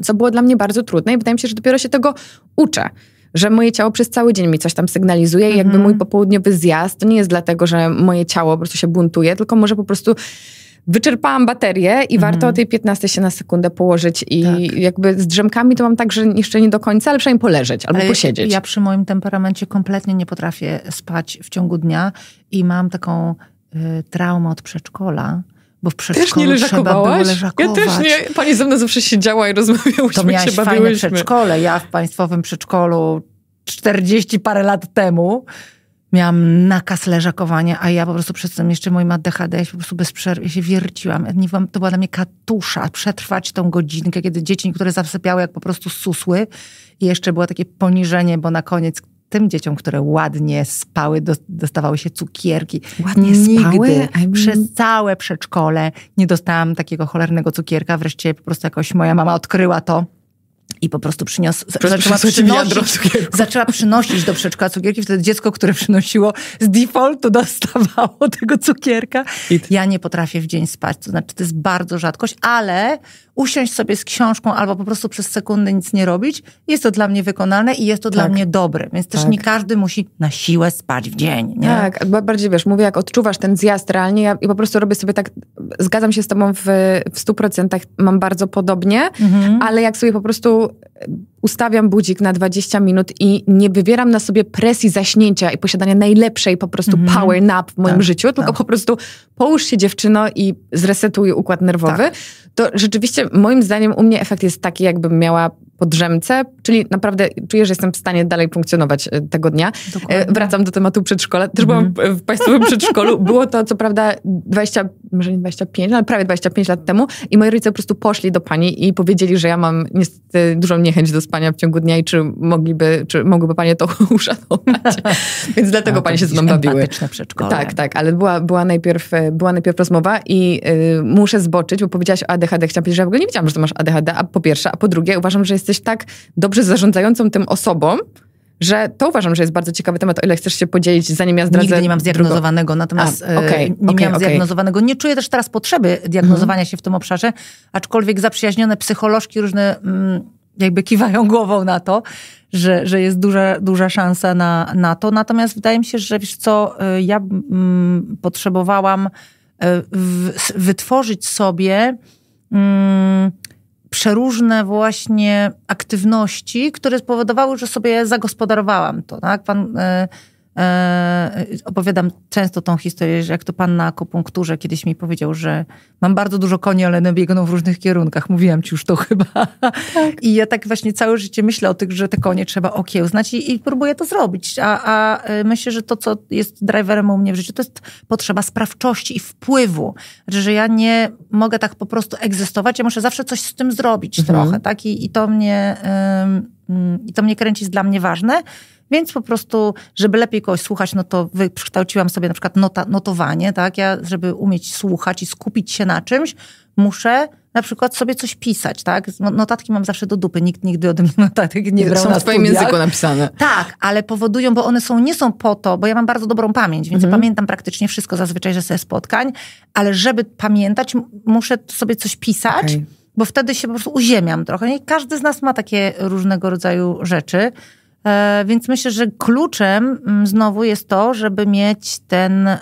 [SPEAKER 1] co było dla mnie bardzo trudne i wydaje mi się, że dopiero się tego uczę że moje ciało przez cały dzień mi coś tam sygnalizuje i jakby mhm. mój popołudniowy zjazd to nie jest dlatego, że moje ciało po prostu się buntuje, tylko może po prostu wyczerpałam baterię i mhm. warto o tej 15 się na sekundę położyć i tak. jakby z drzemkami to mam tak,
[SPEAKER 2] że jeszcze nie do końca, ale przynajmniej poleżeć albo ale posiedzieć. Ja przy moim temperamencie kompletnie nie potrafię spać w ciągu dnia i mam taką y, traumę od przedszkola, bo w przedszkolu też nie leżakować. Ja też nie.
[SPEAKER 1] Pani ze mną zawsze siedziała i rozmawiałyśmy, to się bawiłyśmy. fajne przedszkole.
[SPEAKER 2] Ja w państwowym przedszkolu 40 parę lat temu miałam nakaz leżakowania, a ja po prostu przez tym jeszcze mat ADHD, ja się po prostu bez przerwy się wierciłam. To była dla mnie katusza, przetrwać tą godzinkę, kiedy dzieci, które zasypiały jak po prostu susły i jeszcze było takie poniżenie, bo na koniec tym dzieciom, które ładnie spały, dostawały się cukierki. Ładnie Nigdy spały? Przez całe przedszkole nie dostałam takiego cholernego cukierka. Wreszcie po prostu jakoś moja mama odkryła to i po prostu przyniosła, zaczęła, przynosić, zaczęła przynosić do przedszkola cukierki. Wtedy dziecko, które przynosiło z defaultu dostawało [LAUGHS] tego cukierka. It. Ja nie potrafię w dzień spać. To znaczy, to jest bardzo rzadkość, ale usiąść sobie z książką albo po prostu przez sekundę nic nie robić, jest to dla mnie wykonalne i jest to tak. dla mnie dobre. Więc też tak. nie każdy musi na siłę spać w dzień. Nie? Tak, bardziej wiesz, mówię, jak odczuwasz ten zjazd realnie, ja i po prostu robię sobie tak,
[SPEAKER 1] zgadzam się z tobą w, stu 100%, mam bardzo podobnie, mhm. ale jak sobie po prostu ustawiam budzik na 20 minut i nie wywieram na sobie presji zaśnięcia i posiadania najlepszej po prostu mm -hmm. power nap w moim tak, życiu, tylko tak. po prostu połóż się dziewczyno i zresetuj układ nerwowy, tak. to rzeczywiście moim zdaniem u mnie efekt jest taki, jakbym miała podrzemce Czyli naprawdę czuję, że jestem w stanie dalej funkcjonować e, tego dnia. E, Dokładnie. Wracam do tematu przedszkola. Też mm. byłam mhm. w państwowym [LAUGHS] przedszkolu. Było to co prawda 20, może nie 25, no, ale prawie 25 lat temu i moi rodzice po prostu poszli do pani i powiedzieli, że ja mam niestety dużą niechęć do spania w ciągu dnia i czy mogliby, czy mogłyby panie to [LAUGHS] uszanować. [LAUGHS] Więc dlatego no, pani się ze mną bawiły. przedszkole. Tak, tak, ale była, była, najpierw, e, była najpierw rozmowa i muszę zboczyć, bo powiedziałaś o ADHD. Chciałam powiedzieć, że ja w ogóle nie wiedziałam, że to masz ADHD, a po pierwsze, a po drugie uważam, że jesteś tak dobrze dobrze zarządzającą tym osobą, że to uważam, że jest bardzo ciekawy temat, o ile chcesz się podzielić, zanim ja zdradzę. Nigdy nie mam zdiagnozowanego, drugą. natomiast A, e, okay, nie okay, miałam okay. zdiagnozowanego.
[SPEAKER 2] Nie czuję też teraz potrzeby diagnozowania mhm. się w tym obszarze, aczkolwiek zaprzyjaźnione psycholożki różne mm, jakby kiwają głową na to, że, że jest duża, duża szansa na, na to. Natomiast wydaje mi się, że wiesz co, e, ja mm, potrzebowałam e, w, wytworzyć sobie... Mm, przeróżne właśnie aktywności, które spowodowały, że sobie zagospodarowałam to. Tak? Pan y, E, opowiadam często tą historię, że jak to pan na akupunkturze kiedyś mi powiedział, że mam bardzo dużo koni, ale one biegną w różnych kierunkach. Mówiłam ci już to [LAUGHS] chyba. Tak. I ja tak właśnie całe życie myślę o tych, że te konie trzeba okiełznać i, i próbuję to zrobić. A, a e, myślę, że to, co jest driverem u mnie w życiu, to jest potrzeba sprawczości i wpływu. że ja nie mogę tak po prostu egzystować, ja muszę zawsze coś z tym zrobić mhm. trochę, tak? I, i to mnie... Ym, i to mnie kręci, jest dla mnie ważne. Więc po prostu, żeby lepiej kogoś słuchać, no to wykształciłam sobie na przykład nota, notowanie, tak? Ja, żeby umieć słuchać i skupić się na czymś, muszę na przykład sobie coś pisać, tak? No, notatki mam zawsze do dupy, nikt nigdy ode mnie notatek nie brał Są na w twoim języku napisane. Tak, ale powodują, bo one są, nie są po to, bo ja mam bardzo dobrą pamięć, więc mhm. ja pamiętam praktycznie wszystko zazwyczaj że sobie spotkań, ale żeby pamiętać, muszę sobie coś pisać, okay. bo wtedy się po prostu uziemiam trochę. I każdy z nas ma takie różnego rodzaju rzeczy, E, więc myślę, że kluczem mm, znowu jest to, żeby mieć ten e,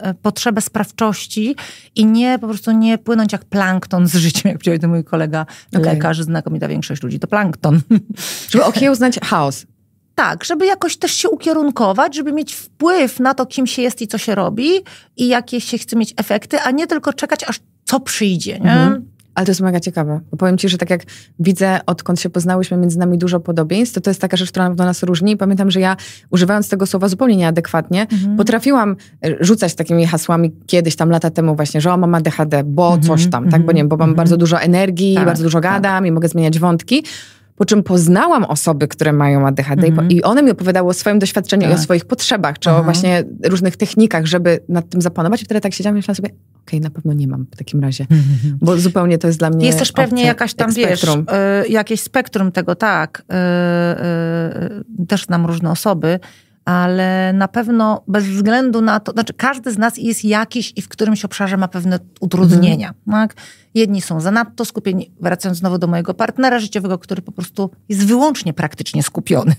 [SPEAKER 2] e, potrzebę sprawczości i nie po prostu nie płynąć jak plankton z życiem, jak powiedział mój kolega okay. lekarz, znakomita większość ludzi to plankton. [LAUGHS] Żeby okiełznać chaos. Tak, żeby jakoś też się ukierunkować, żeby mieć wpływ na to, kim się jest i co się robi i jakie się chce mieć efekty, a nie tylko czekać, aż co przyjdzie. Nie? Mhm.
[SPEAKER 1] Ale to jest mega ciekawe. Bo powiem ci, że tak jak
[SPEAKER 2] widzę, odkąd się
[SPEAKER 1] poznałyśmy między nami dużo podobieństw, to to jest taka rzecz, która do nas różni. I pamiętam, że ja używając tego słowa zupełnie nieadekwatnie, mhm. potrafiłam e, rzucać takimi hasłami kiedyś tam lata temu właśnie, że o, mam ADHD, bo mhm. coś tam, tak? Mhm. Bo nie bo mam mhm. bardzo dużo energii, tak, bardzo dużo tak. gadam tak. i mogę zmieniać wątki. Po czym poznałam osoby, które mają ADHD mm -hmm. i one mi opowiadały o swoim doświadczeniu tak. i o tak. swoich potrzebach, czy o mhm. właśnie różnych technikach, żeby nad tym zapanować. I wtedy tak siedziałam i myślałam sobie, okej, okay, na pewno nie mam w takim razie, mm -hmm. bo zupełnie to jest dla mnie Jest też pewnie jakaś tam, spektrum.
[SPEAKER 2] wiesz, y, jakieś spektrum tego, tak. Y, y, też znam różne osoby, ale na pewno bez względu na to, znaczy każdy z nas jest jakiś i w którymś obszarze ma pewne utrudnienia. Mhm. Tak? Jedni są zanadto skupieni, wracając znowu do mojego partnera życiowego, który po prostu jest wyłącznie praktycznie skupiony.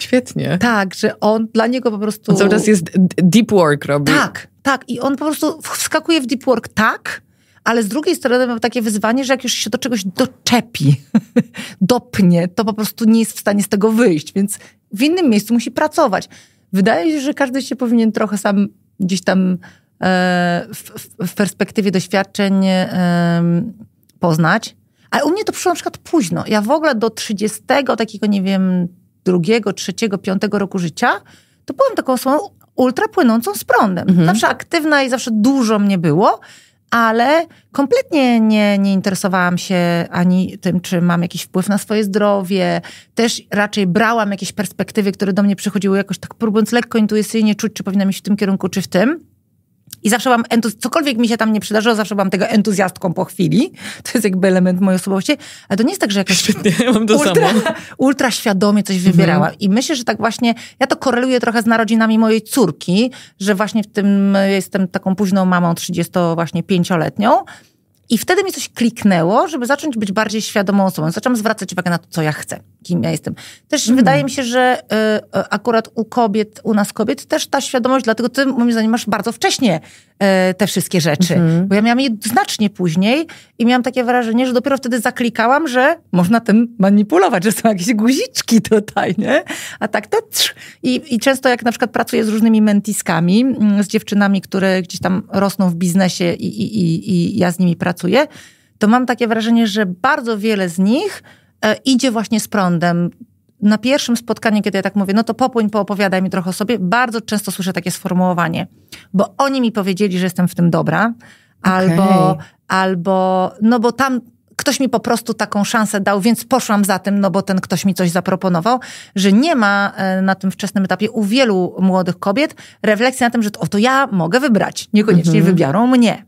[SPEAKER 2] Świetnie. Tak, że on dla niego po prostu. On cały czas jest deep work robi. Tak, tak. I on po prostu wskakuje w deep work tak, ale z drugiej strony mam takie wyzwanie, że jak już się do czegoś doczepi, [LAUGHS] dopnie, to po prostu nie jest w stanie z tego wyjść. Więc w innym miejscu musi pracować. Wydaje się, że każdy się powinien trochę sam gdzieś tam e, w, w perspektywie doświadczeń e, poznać. Ale u mnie to przyszło na przykład późno. Ja w ogóle do 30, takiego nie wiem, drugiego, trzeciego, piątego roku życia, to byłam taką osobą ultra płynącą z prądem. Mhm. Zawsze aktywna i zawsze dużo mnie było ale kompletnie nie, nie interesowałam się ani tym, czy mam jakiś wpływ na swoje zdrowie. Też raczej brałam jakieś perspektywy, które do mnie przychodziły jakoś tak próbując lekko intuicyjnie czuć, czy powinnam iść w tym kierunku, czy w tym. I zawsze mam, entuz- cokolwiek mi się tam nie przydarzyło, zawsze mam tego entuzjastką po chwili. To jest jakby element mojej osobowości. Ale to nie jest tak, że jakaś Świetnie, mam to ultra, samo. [LAUGHS] ultra świadomie coś wybierała. Mhm. I myślę, że tak właśnie, ja to koreluję trochę z narodzinami mojej córki, że właśnie w tym jestem taką późną mamą 35-letnią. I wtedy mi coś kliknęło, żeby zacząć być bardziej świadomą osobą. Zaczęłam zwracać uwagę na to, co ja chcę, kim ja jestem. Też mm. wydaje mi się, że y, y, akurat u kobiet, u nas kobiet, też ta świadomość, dlatego ty, moim zdaniem, masz bardzo wcześnie y, te wszystkie rzeczy. Mm. Bo ja miałam je znacznie później i miałam takie wrażenie, że dopiero wtedy zaklikałam, że można tym manipulować, że są jakieś guziczki tutaj, nie? A tak to... Trz. I, I często jak na przykład pracuję z różnymi mentiskami, mm, z dziewczynami, które gdzieś tam rosną w biznesie i, i, i, i ja z nimi pracuję, pracuję, to mam takie wrażenie, że bardzo wiele z nich e, idzie właśnie z prądem. Na pierwszym spotkaniu, kiedy ja tak mówię, no to popłyń, poopowiadaj mi trochę o sobie, bardzo często słyszę takie sformułowanie, bo oni mi powiedzieli, że jestem w tym dobra, okay. albo, albo, no bo tam ktoś mi po prostu taką szansę dał, więc poszłam za tym, no bo ten ktoś mi coś zaproponował, że nie ma e, na tym wczesnym etapie u wielu młodych kobiet refleksji na tym, że o to ja mogę wybrać, niekoniecznie mhm. wybiorą mnie.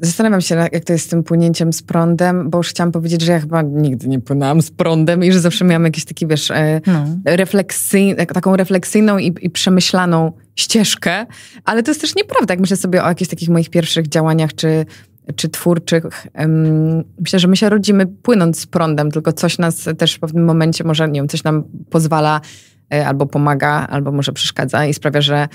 [SPEAKER 1] Zastanawiam się, jak to jest z tym płynięciem z prądem, bo już chciałam powiedzieć, że ja chyba nigdy nie płynęłam z prądem i że zawsze miałam jakiś taki, wiesz, e, no. refleksy, tak, taką refleksyjną i, i, przemyślaną ścieżkę, ale to jest też nieprawda, jak myślę sobie o jakichś takich moich pierwszych działaniach czy, czy twórczych. Myślę, że my się rodzimy płynąc z prądem, tylko coś nas też w pewnym momencie może, nie wiem, coś nam pozwala e, albo pomaga, albo może przeszkadza i sprawia, że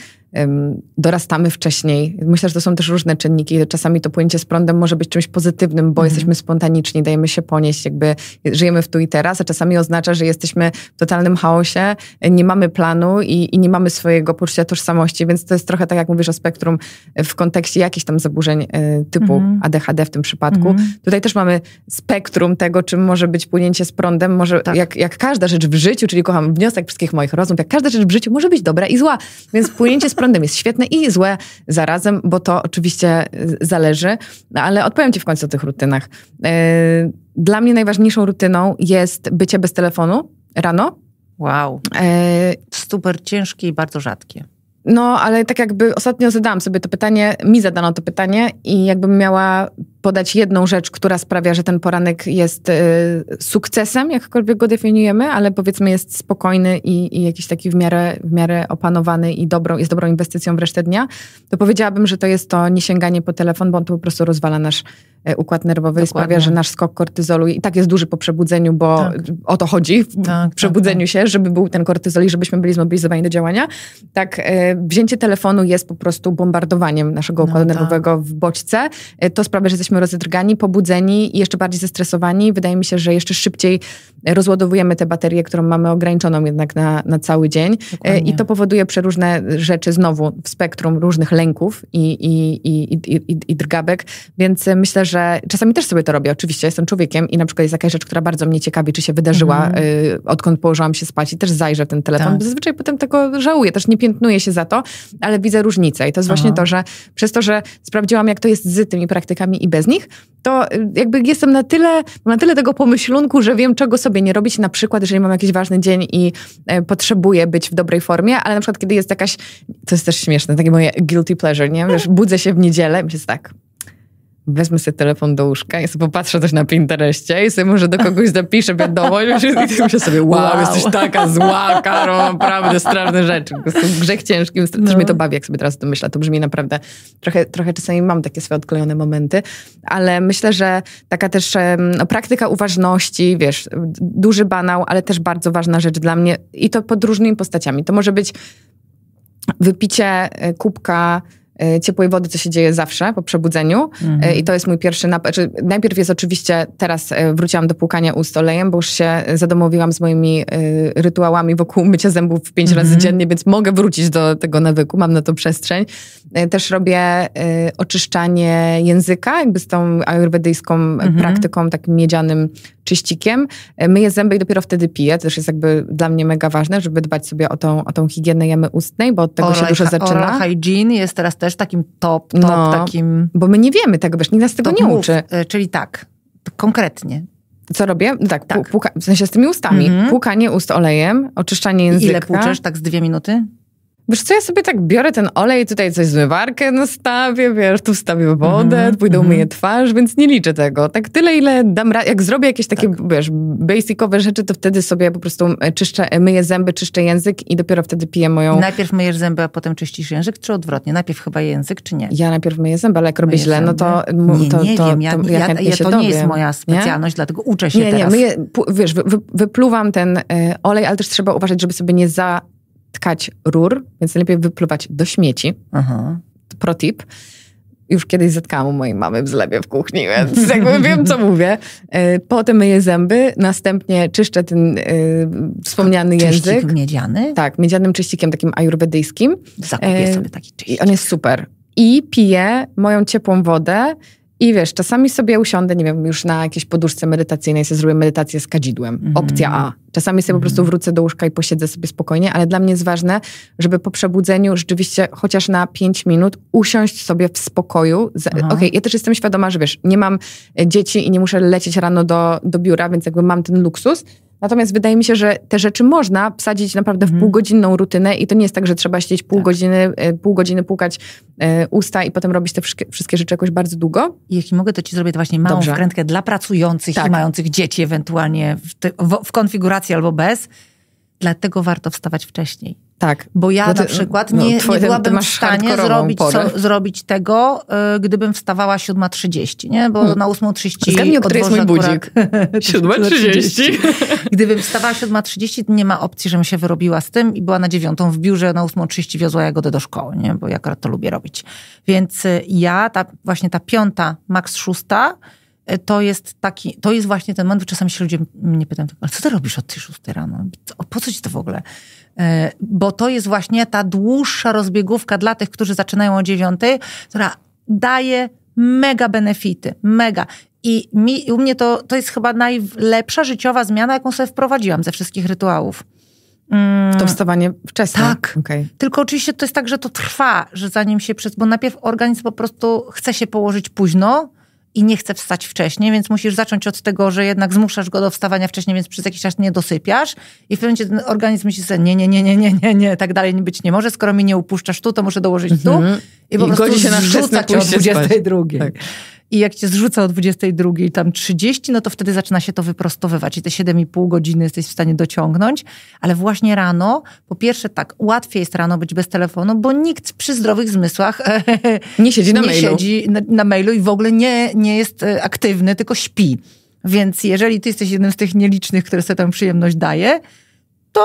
[SPEAKER 1] dorastamy wcześniej. Myślę, że to są też różne czynniki. Czasami to płynięcie z prądem może być czymś pozytywnym, bo mhm. jesteśmy spontaniczni, dajemy się ponieść, jakby żyjemy w tu i teraz, a czasami oznacza, że jesteśmy w totalnym chaosie, nie mamy planu i, i nie mamy swojego poczucia tożsamości, więc to jest trochę tak, jak mówisz o spektrum w kontekście jakichś tam zaburzeń e, typu mhm. ADHD w tym przypadku. Mhm. Tutaj też mamy spektrum tego, czym może być płynięcie z prądem. Może tak. jak, jak każda rzecz w życiu, czyli kocham wniosek wszystkich moich rozmów, jak każda rzecz w życiu może być dobra i zła, więc płynięcie z prądem jest świetne i złe zarazem, bo to oczywiście y, zależy, no, ale odpowiem Ci w końcu o tych rutynach. Y, dla mnie najważniejszą rutyną jest bycie bez telefonu rano.
[SPEAKER 2] Wow. Y, Super ciężkie i bardzo rzadkie.
[SPEAKER 1] No, ale tak jakby ostatnio zadałam sobie to pytanie, mi zadano to pytanie i jakbym miała podać jedną rzecz, która sprawia, że ten poranek jest y, sukcesem, jakkolwiek go definiujemy, ale powiedzmy jest spokojny i, i jakiś taki w miarę, w miarę opanowany i dobrą, jest dobrą inwestycją w resztę dnia, to powiedziałabym, że to jest to nie sięganie po telefon, bo on to po prostu rozwala nasz e, układ nerwowy i sprawia, że nasz skok kortyzolu i tak jest duży po przebudzeniu, bo tak. o to chodzi w tak, tak przebudzeniu tak, się, żeby był ten kortyzol i żebyśmy byli zmobilizowani do działania. Tak, e, wzięcie telefonu jest po prostu bombardowaniem naszego no układu no, nerwowego w bodźce. E, to sprawia, że jesteśmy jesteśmy rozdrgani, pobudzeni i jeszcze bardziej zestresowani. Wydaje mi się, że jeszcze szybciej rozładowujemy tę baterię, którą mamy ograniczoną jednak na, na cały dzień. Dokładnie. E, I to powoduje przeróżne rzeczy znowu w spektrum różnych lęków i, i, i, i, i, i drgawek. Więc e, myślę, że czasami też sobie to robię. Oczywiście jestem człowiekiem i na przykład jest jakaś rzecz, która bardzo mnie ciekawi, czy się wydarzyła, mhm. E, odkąd położyłam się spać i też zajrzę ten telefon. Tak. Zazwyczaj potem tego żałuję, też nie piętnuję się za to, ale widzę różnicę. I to jest Aha. właśnie to, że przez to, że sprawdziłam, jak to jest z tymi praktykami i bez z nich, to y, jakby jestem na tyle, na tyle tego pomyślunku, że wiem, czego sobie nie robić. Na przykład, jeżeli mam jakiś ważny dzień i e, potrzebuję być w dobrej formie, ale na przykład, kiedy jest jakaś, to jest też śmieszne, takie moje guilty pleasure, nie? Wiesz, budzę się w niedzielę, myślę tak, wezmę sobie telefon do łóżka i sobie popatrzę coś na Pinterestie i sobie może do kogoś zapiszę wiadomość [LAUGHS] i myślę sobie, wow, wow, jesteś taka zła, Karol, naprawdę straszne rzeczy. Grzech ciężki, no. też mnie to bawi, jak sobie teraz to myślę. To brzmi naprawdę, trochę, trochę czasami mam takie swoje odklejone momenty, ale myślę, że taka też no, praktyka uważności, wiesz, duży banał, ale też bardzo ważna rzecz dla mnie i to pod różnymi postaciami. To może być wypicie e, kubka E, ciepłej wody, co się dzieje zawsze po przebudzeniu. E, mhm. I to jest mój pierwszy napad. Znaczy, najpierw jest oczywiście, teraz e, wróciłam do płukania ust olejem, bo już się zadomowiłam z moimi rytuałami wokół mycia zębów pięć mhm. razy dziennie, więc mogę wrócić do tego nawyku, mam na to przestrzeń. Też robię oczyszczanie języka, jakby z tą ajurwedyjską mhm. praktyką, takim miedzianym czyścikiem. Myję zęby i dopiero wtedy piję. To też jest jakby dla mnie mega ważne, żeby dbać sobie o tą, o tą higienę jamy ustnej, bo od tego oral, się dużo zaczyna. Oral
[SPEAKER 2] hygiene jest teraz też takim top, top, no,
[SPEAKER 1] takim... Bo my nie wiemy tego, wiesz, nikt nas tego nie move. uczy. E, czyli tak, konkretnie. Co robię? Tak, tak. Puka, w sensie z tymi ustami. Mm -hmm. Płukanie ust olejem, oczyszczanie języka. I ile płuczesz? Tak z
[SPEAKER 2] dwie minuty?
[SPEAKER 1] Wiesz co, ja sobie tak biorę ten olej, tutaj coś zmywarkę nastawię, wiesz, tu wstawię wodę, mm -hmm, pójdę mm -hmm. umyję twarz, więc nie liczę tego. Tak tyle, ile dam ra- Jak zrobię jakieś takie, tak. wiesz, basicowe rzeczy, to wtedy sobie po prostu e, czyszczę, e, myję zęby, czyszczę język i dopiero wtedy piję moją... Najpierw
[SPEAKER 2] myjesz zęby, a potem czyścisz język, czy odwrotnie? Najpierw chyba język, czy nie? Ja najpierw myję zęby, ale jak robię myję źle, zęby. no to... Nie, nie to, wiem, ja, to, ja, ja, ja to nie jest moja specjalność, nie? dlatego uczę się nie, teraz. Nie, myję,
[SPEAKER 1] wiesz, wy, wy, wypluwam ten y, olej, ale też trzeba uważać, żeby sobie nie za tkać rur, więc lepiej wypluwać do śmieci. Aha. Protip. Już kiedyś zetkałam u mojej mamy w zlewie w kuchni, więc [LAUGHS] jakby wiem, co mówię. E, potem myję zęby, następnie czyszczę ten y, wspomniany Czyścik język. miedziany? Tak, miedzianym czyścikiem takim ajurwedyjskim. Zakupię e, sobie taki czyścik. I on jest super. I piję moją ciepłą wodę i wiesz, czasami sobie usiądę, nie wiem, już na jakiejś poduszce medytacyjnej sobie zrobię medytację z kadzidłem. Mm Opcja A. Czasami sobie mm po prostu mhm. wrócę do łóżka i posiedzę sobie spokojnie, ale dla mnie jest ważne, żeby po przebudzeniu rzeczywiście chociaż na 5 minut usiąść sobie w spokoju. Okej, okay, ja też jestem świadoma, że wiesz, nie mam e, dzieci i nie muszę lecieć rano do, do biura, więc jakby mam ten luksus, Natomiast wydaje mi się, że te rzeczy można wsadzić naprawdę w mhm. półgodzinną rutynę i to nie jest tak, że trzeba siedzieć pół, tak. godziny, e, pół godziny, płukać e, usta i potem robić te
[SPEAKER 2] wszystkie rzeczy jakoś bardzo długo. I jeśli mogę, to ci zrobię właśnie małą Dobrze. wkrętkę dla pracujących tak. i mających dzieci ewentualnie w, te, w, w konfiguracji albo bez. Dlatego warto wstawać wcześniej tak. Bo ja na przykład nie, no, nie byłabym w stanie zrobić, co, zrobić tego, y, gdybym wstawała 7.30, nie? Bo hmm. na 8.30... Zgadnij, który jest mój budzik. 7.30. [LAUGHS] Gdybym wstawała 7.30, nie ma opcji, żebym się wyrobiła z tym i była na 9 w biurze, na 8.30 wiozła jagodę do szkoły, nie? Bo ja akurat to lubię robić. Więc y, ja, ta, właśnie ta piąta, maks szósta, y, to jest taki, to jest właśnie ten moment, czasami się ludzie mnie pytają, ale co ty robisz od tej 6 rano? Po co ci to w ogóle? E, bo to jest właśnie ta dłuższa rozbiegówka dla tych, którzy zaczynają o dziewiątej, która daje mega benefity, mega. I mi, u mnie to, to jest chyba najlepsza życiowa zmiana, jaką sobie wprowadziłam ze wszystkich rytuałów. Mm. to wstawanie wcześniej.
[SPEAKER 1] Tak. Okay.
[SPEAKER 2] Tylko oczywiście to jest tak, że to trwa, że zanim się przez. Bo najpierw organizm po prostu chce się położyć późno, i nie chce wstać wcześniej, więc musisz zacząć od tego, że jednak zmuszasz go do wstawania wcześniej, więc przez jakiś czas nie dosypiasz i w pewnym momencie ten organizm myśli sobie, nie, nie, nie, nie, nie, nie, nie, tak dalej być nie może, skoro mi nie upuszczasz tu, to muszę dołożyć tu mhm. i po I prostu się na wrzuca o 22. Tak i jak cię zrzuca o 22, tam 30, no to wtedy zaczyna się to wyprostowywać i te 7,5 godziny jesteś w stanie dociągnąć, ale właśnie rano, po pierwsze tak, łatwiej jest rano być bez telefonu, bo nikt przy zdrowych zmysłach [LAUGHS] nie siedzi na nie mailu. Siedzi na, na mailu i w ogóle nie, nie jest e, aktywny, tylko śpi. Więc jeżeli ty jesteś jednym z tych nielicznych, które sobie tę przyjemność daje, to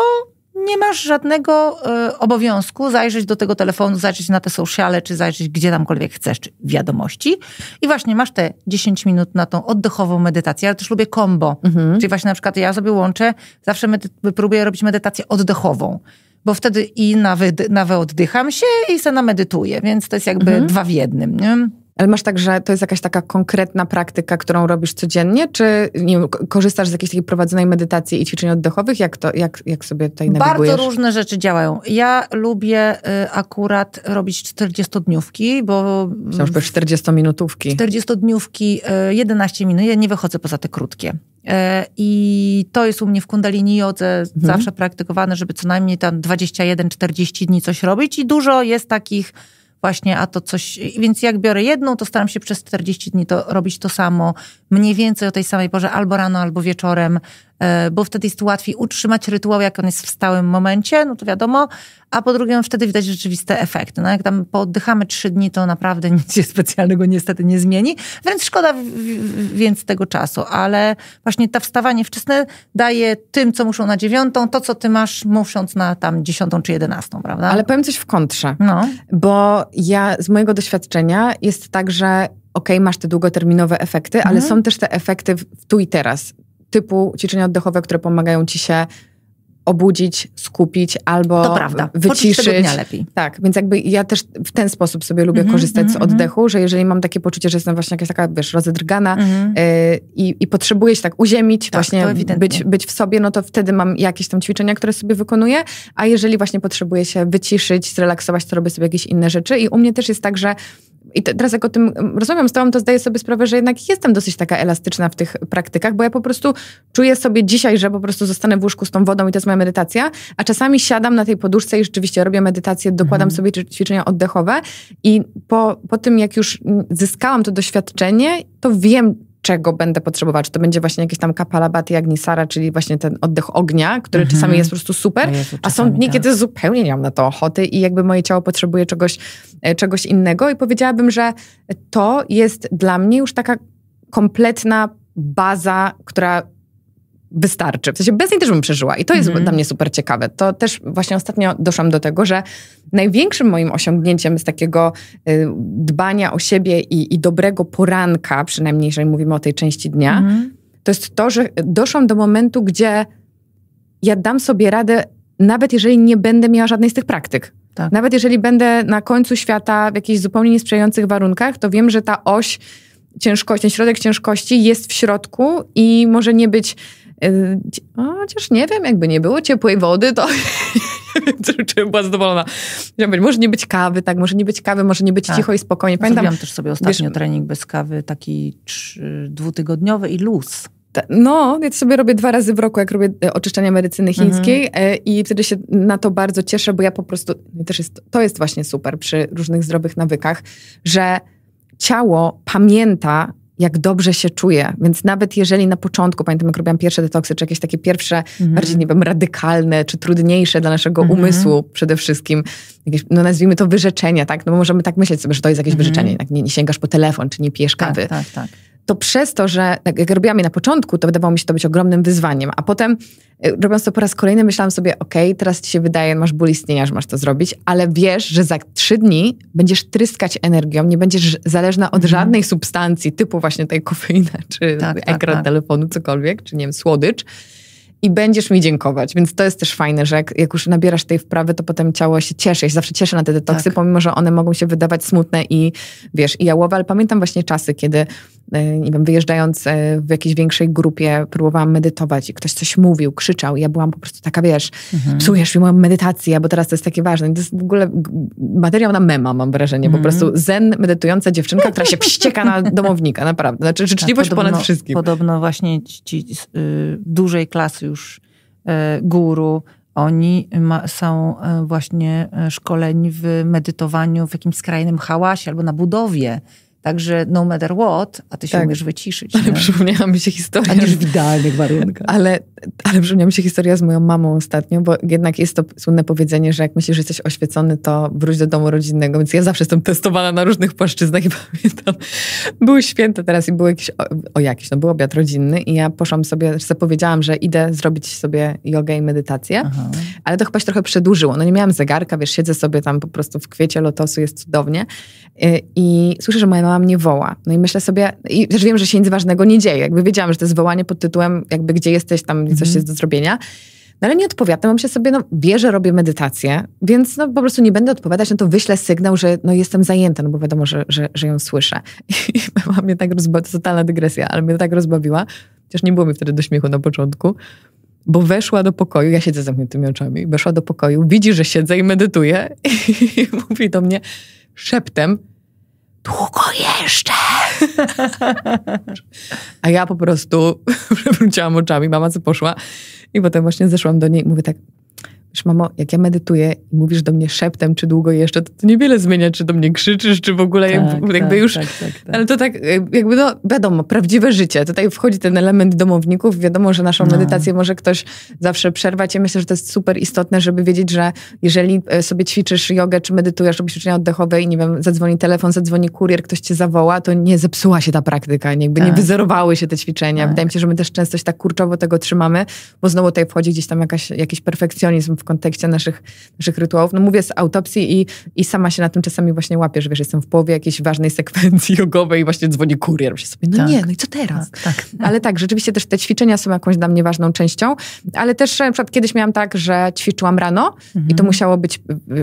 [SPEAKER 2] nie masz żadnego y, obowiązku zajrzeć do tego telefonu, zajrzeć na te sociale, czy zajrzeć gdzie tamkolwiek chcesz, czy wiadomości. I właśnie masz te 10 minut na tą oddechową medytację. Ja też lubię combo. Mhm. Czyli właśnie na przykład ja sobie łączę, zawsze medy- próbuję robić medytację oddechową. Bo wtedy i nawy, nawy oddycham się i se medytuję, więc to jest jakby mhm. dwa w jednym. Nie?
[SPEAKER 1] Ale masz tak, że to jest jakaś taka konkretna praktyka, którą robisz codziennie, czy nie wiem, korzystasz z jakiejś takiej prowadzonej medytacji i ćwiczeń oddechowych? Jak, to, jak, jak sobie tutaj nawigujesz? Bardzo różne
[SPEAKER 2] rzeczy działają. Ja lubię y, akurat robić 40-dniówki, bo... Są już 40-minutówki. 40-dniówki, y, 11 minut. Ja nie wychodzę poza te krótkie. Y, I to jest u mnie w kundalini jodze mhm. zawsze praktykowane, żeby co najmniej tam 21-40 dni coś robić i dużo jest takich właśnie, a to coś... Więc jak biorę jedną, to staram się przez 40 dni to robić to samo, mniej więcej o tej samej porze, albo rano, albo wieczorem, E, bo wtedy jest łatwiej utrzymać rytuał, jak on jest w stałym momencie, no to wiadomo, a po drugie no, wtedy widać rzeczywiste efekty. No, jak tam poddychamy trzy dni, to naprawdę [LAUGHS] nic się specjalnego niestety nie zmieni, wręcz szkoda więc tego czasu, ale właśnie to wstawanie wczesne daje tym, co muszą na dziewiątą, to, co ty masz musząc na tam dziesiątą czy jedenastą, prawda?
[SPEAKER 1] Ale powiem coś w kontrze, no. bo ja z mojego doświadczenia jest tak, że okej, okay, masz te długoterminowe efekty, ale mhm. są też te efekty w tu i teraz typu ćwiczenia oddechowe, które pomagają ci się obudzić, skupić albo to prawda. wyciszyć. Tego dnia lepiej. Tak, więc jakby ja też w ten sposób sobie lubię mm -hmm, korzystać mm -hmm. z mhm, mhm. oddechu, że jeżeli mam takie poczucie, że jestem właśnie jakaś taka, wiesz, rozedrgana mm -hmm. y i, potrzebuję się tak uziemić, tak, właśnie być, być w sobie, no to wtedy mam jakieś tam ćwiczenia, które sobie wykonuję, a jeżeli właśnie potrzebuję się wyciszyć, zrelaksować, to robię sobie jakieś inne rzeczy i u mnie też jest tak, że i teraz jak o tym rozmawiam z tobą, to zdaję sobie sprawę, że jednak jestem dosyć taka elastyczna w tych praktykach, bo ja po prostu czuję sobie dzisiaj, że po prostu zostanę w łóżku z tą wodą i to jest moja medytacja, a czasami siadam na tej poduszce i rzeczywiście robię medytację, dokładam mhm. sobie ćwiczenia oddechowe i po, po tym, jak już zyskałam to doświadczenie, to wiem, czego będę potrzebować. Czy to będzie właśnie jakieś tam kapalabaty agnisara, czyli właśnie ten oddech ognia, który mm -hmm. czasami jest po prostu super, a są dni, tak. kiedy zupełnie nie mam na to ochoty i jakby moje ciało potrzebuje czegoś, e, czegoś innego i powiedziałabym, że to jest dla mnie już taka kompletna baza, która wystarczy. W sensie bez niej też bym przeżyła i to jest mm. dla mnie super ciekawe. To też właśnie ostatnio doszłam do tego, że największym moim osiągnięciem z takiego y, dbania o siebie i, i, dobrego poranka, przynajmniej jeżeli mówimy o tej części dnia, mm. to jest to, że doszłam do momentu, gdzie ja dam sobie radę, nawet jeżeli nie będę miała żadnej z tych praktyk. Tak. Nawet jeżeli będę na końcu świata w jakichś zupełnie niesprzyjających warunkach, to wiem, że ta oś ciężkości, ten środek ciężkości jest w środku i może nie być Y, chociaż nie wiem, jakby nie było ciepłej wody, to wiem, czy była zadowolona. Może nie być kawy, tak, może nie być kawy, może nie być tak. cicho i spokojnie. Pamiętam Zrobiłam też sobie ostatnio wiesz, trening bez kawy, taki trzy, dwutygodniowy i luz. No, ja sobie robię dwa razy w roku, jak robię e, oczyszczenia medycyny mhm. chińskiej mhm. i wtedy się na to bardzo cieszę, bo ja po prostu, no też jest, to jest właśnie super przy różnych zdrowych nawykach, że ciało pamięta, jak dobrze się czuję. Więc nawet jeżeli na początku, pamiętam jak robiłam pierwsze detoksy, czy jakieś takie pierwsze, mhm. bardziej, nie wiem, radykalne, czy trudniejsze dla naszego mhm. umysłu przede wszystkim, jakieś, no nazwijmy to wyrzeczenia, tak? No możemy tak myśleć sobie, że to jest jakieś mhm. wyrzeczenie, tak? nie, nie sięgasz po telefon, czy nie pijesz tak, kawy. Tak, tak, tak to przez to, że tak jak robiłam je na początku, to wydawało mi się to być ogromnym wyzwaniem, a potem e, robiąc to po raz kolejny myślałam sobie, ok, teraz ci się wydaje, masz ból istnienia, że masz to zrobić, ale wiesz, że za trzy dni będziesz tryskać energią, nie będziesz zależna od mhm. żadnej substancji typu właśnie tej kofeiny, czy tak, tak ekran tak, tak. telefonu, cokolwiek, czy nie wiem, słodycz, i będziesz mi dziękować. Więc to jest też fajne, że jak, jak już nabierasz tej wprawy, to potem ciało się cieszy. Ja się zawsze cieszę na te detoksy, tak. pomimo, że one mogą się wydawać smutne i wiesz, i jałowe, ale pamiętam właśnie czasy, kiedy e, nie wiem, wyjeżdżając e, w jakiejś większej grupie, próbowałam medytować i ktoś coś mówił, krzyczał i ja byłam po prostu taka, wiesz, mhm. psujesz mi moją medytację, bo teraz to jest takie ważne. To jest w ogóle materiał na mema, mam wrażenie. Mhm. Po prostu zen medytująca dziewczynka, która się wścieka na domownika,
[SPEAKER 2] naprawdę. Znaczy życzliwość tak, podobno, ponad wszystkim. Podobno właśnie ci, ci y, dużej klasy już e, guru, oni ma, są e, właśnie e, szkoleni w medytowaniu w jakimś skrajnym hałasie albo na budowie Także no matter what, a ty się tak. umiesz wyciszyć. Ale nie? przypomniała mi się historia. Aniż w idealnych warunkach.
[SPEAKER 1] Ale, ale przypomniała mi się historia z moją mamą ostatnio, bo jednak jest to słynne powiedzenie, że jak myślisz, że jesteś oświecony, to wróć do domu rodzinnego. Więc ja zawsze jestem testowana na różnych płaszczyznach i [LAUGHS] pamiętam, były święta teraz i było jakieś, o, o jakiś, no był obiad rodzinny i ja poszłam sobie, zapowiedziałam, że idę zrobić sobie jogę i medytację, Aha. ale to chyba się trochę przedłużyło. No nie miałam zegarka, wiesz, siedzę sobie tam po prostu w kwiecie lotosu, jest cudownie i, y, i słyszę, że moja mama mnie woła. No i myślę sobie, i też wiem, że się nic ważnego nie dzieje. Jakby wiedziałam, że to jest wołanie pod tytułem, jakby gdzie jesteś, tam mm coś mhm. jest do zrobienia. No ale nie odpowiadam, mam się sobie, no wie, że robię medytację, więc no po prostu nie będę odpowiadać, no to wyślę sygnał, że no jestem zajęta, no bo wiadomo, że, że, że ją słyszę. [LAUGHS] I mama mnie tak rozbawiła, to totalna dygresja, ale mnie tak rozbawiła, chociaż nie było mi wtedy do śmiechu na początku, bo weszła do pokoju, ja siedzę z zamkniętymi oczami, weszła do pokoju, widzi, że siedzę i medytuję [LAUGHS] i mówi do mnie szeptem,
[SPEAKER 2] długo jeszcze.
[SPEAKER 1] [LAUGHS] A ja po prostu [LAUGHS] przewróciłam oczami, mama co poszła. I potem właśnie zeszłam do niej i mówię tak, Wiesz, mamo, jak ja medytuję i mówisz do mnie szeptem, czy długo jeszcze, to, to niewiele zmienia, czy do mnie krzyczysz, czy w ogóle tak, jakby, tak, jakby już. Tak, tak, tak, ale to tak, y, jakby no, wiadomo, prawdziwe życie. Tutaj wchodzi ten element domowników. Wiadomo, że naszą no. medytację może ktoś zawsze przerwać. Ja myślę, że to jest super istotne, żeby wiedzieć, że jeżeli e, sobie ćwiczysz jogę, czy medytujesz, robisz ćwiczenia oddechowe i nie wiem, zadzwoni telefon, zadzwoni kurier, ktoś cię zawoła, to nie zepsuła się ta praktyka, nie, jakby nie tak. wyzerowały się te ćwiczenia. Wydaje mi się, że my też często się tak kurczowo tego trzymamy, bo znowu tutaj wchodzi gdzieś tam jakaś, jakiś perfekcjonizm w kontekście naszych, naszych rytuałów. No mówię z autopsji i, i sama się na tym czasami właśnie łapię, że wiesz, jestem w połowie jakiejś ważnej sekwencji jogowej i właśnie dzwoni kurier. Myślę sobie, no tak. nie, no i co teraz? Tak, tak, ale tak, rzeczywiście też te ćwiczenia są jakąś dla mnie ważną częścią, ale też na przykład kiedyś miałam tak, że ćwiczyłam rano mhm. i to mhm. musiało być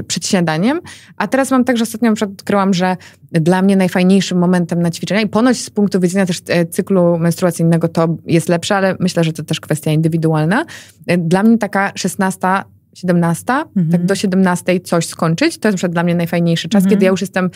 [SPEAKER 1] przed śniadaniem, a teraz mam tak, że ostatnio na przykład odkryłam, że dla mnie najfajniejszym momentem na ćwiczenia i ponoć z punktu widzenia też e, cyklu menstruacyjnego to jest lepsze, ale myślę, że to też kwestia indywidualna. E, dla mnie taka 16 17, mhm. tak do 17 coś skończyć, to jest przed dla mnie najfajniejszy czas, mhm. kiedy ja już jestem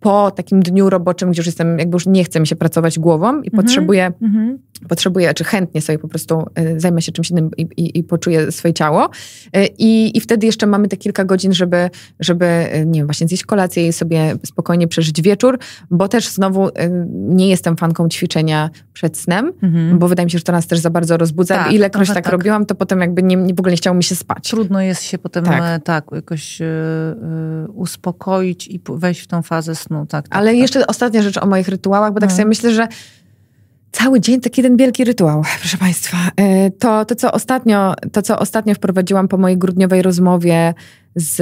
[SPEAKER 1] po takim dniu roboczym, gdzie już jestem, jakby już nie chcę mi się pracować głową i mhm. potrzebuję mhm potrzebuję, czy chętnie sobie po prostu e, zajmę się czymś innym i, i, i poczuję swoje ciało. E, I, I, wtedy jeszcze mamy te kilka godzin, żeby, żeby, e, nie wiem, właśnie zjeść kolację i sobie spokojnie przeżyć wieczór, bo też znowu nie jestem fanką ćwiczenia przed snem, mhm. bo wydaje mi się, że to nas też za bardzo rozbudza. Tak, Ilekroć tak, tak,
[SPEAKER 2] robiłam, to potem jakby nie, nie, w ogóle nie chciało mi się spać. Trudno jest się potem tak, tak jakoś yy, uspokoić i wejść w tą fazę snu. Tak, tak Ale tak. jeszcze ostatnia rzecz o
[SPEAKER 1] moich rytuałach, bo tak no. sobie myślę, że Cały dzień, taki jeden wielki rytuał, proszę Państwa. E, to, to, co ostatnio, to, co ostatnio wprowadziłam po mojej grudniowej rozmowie z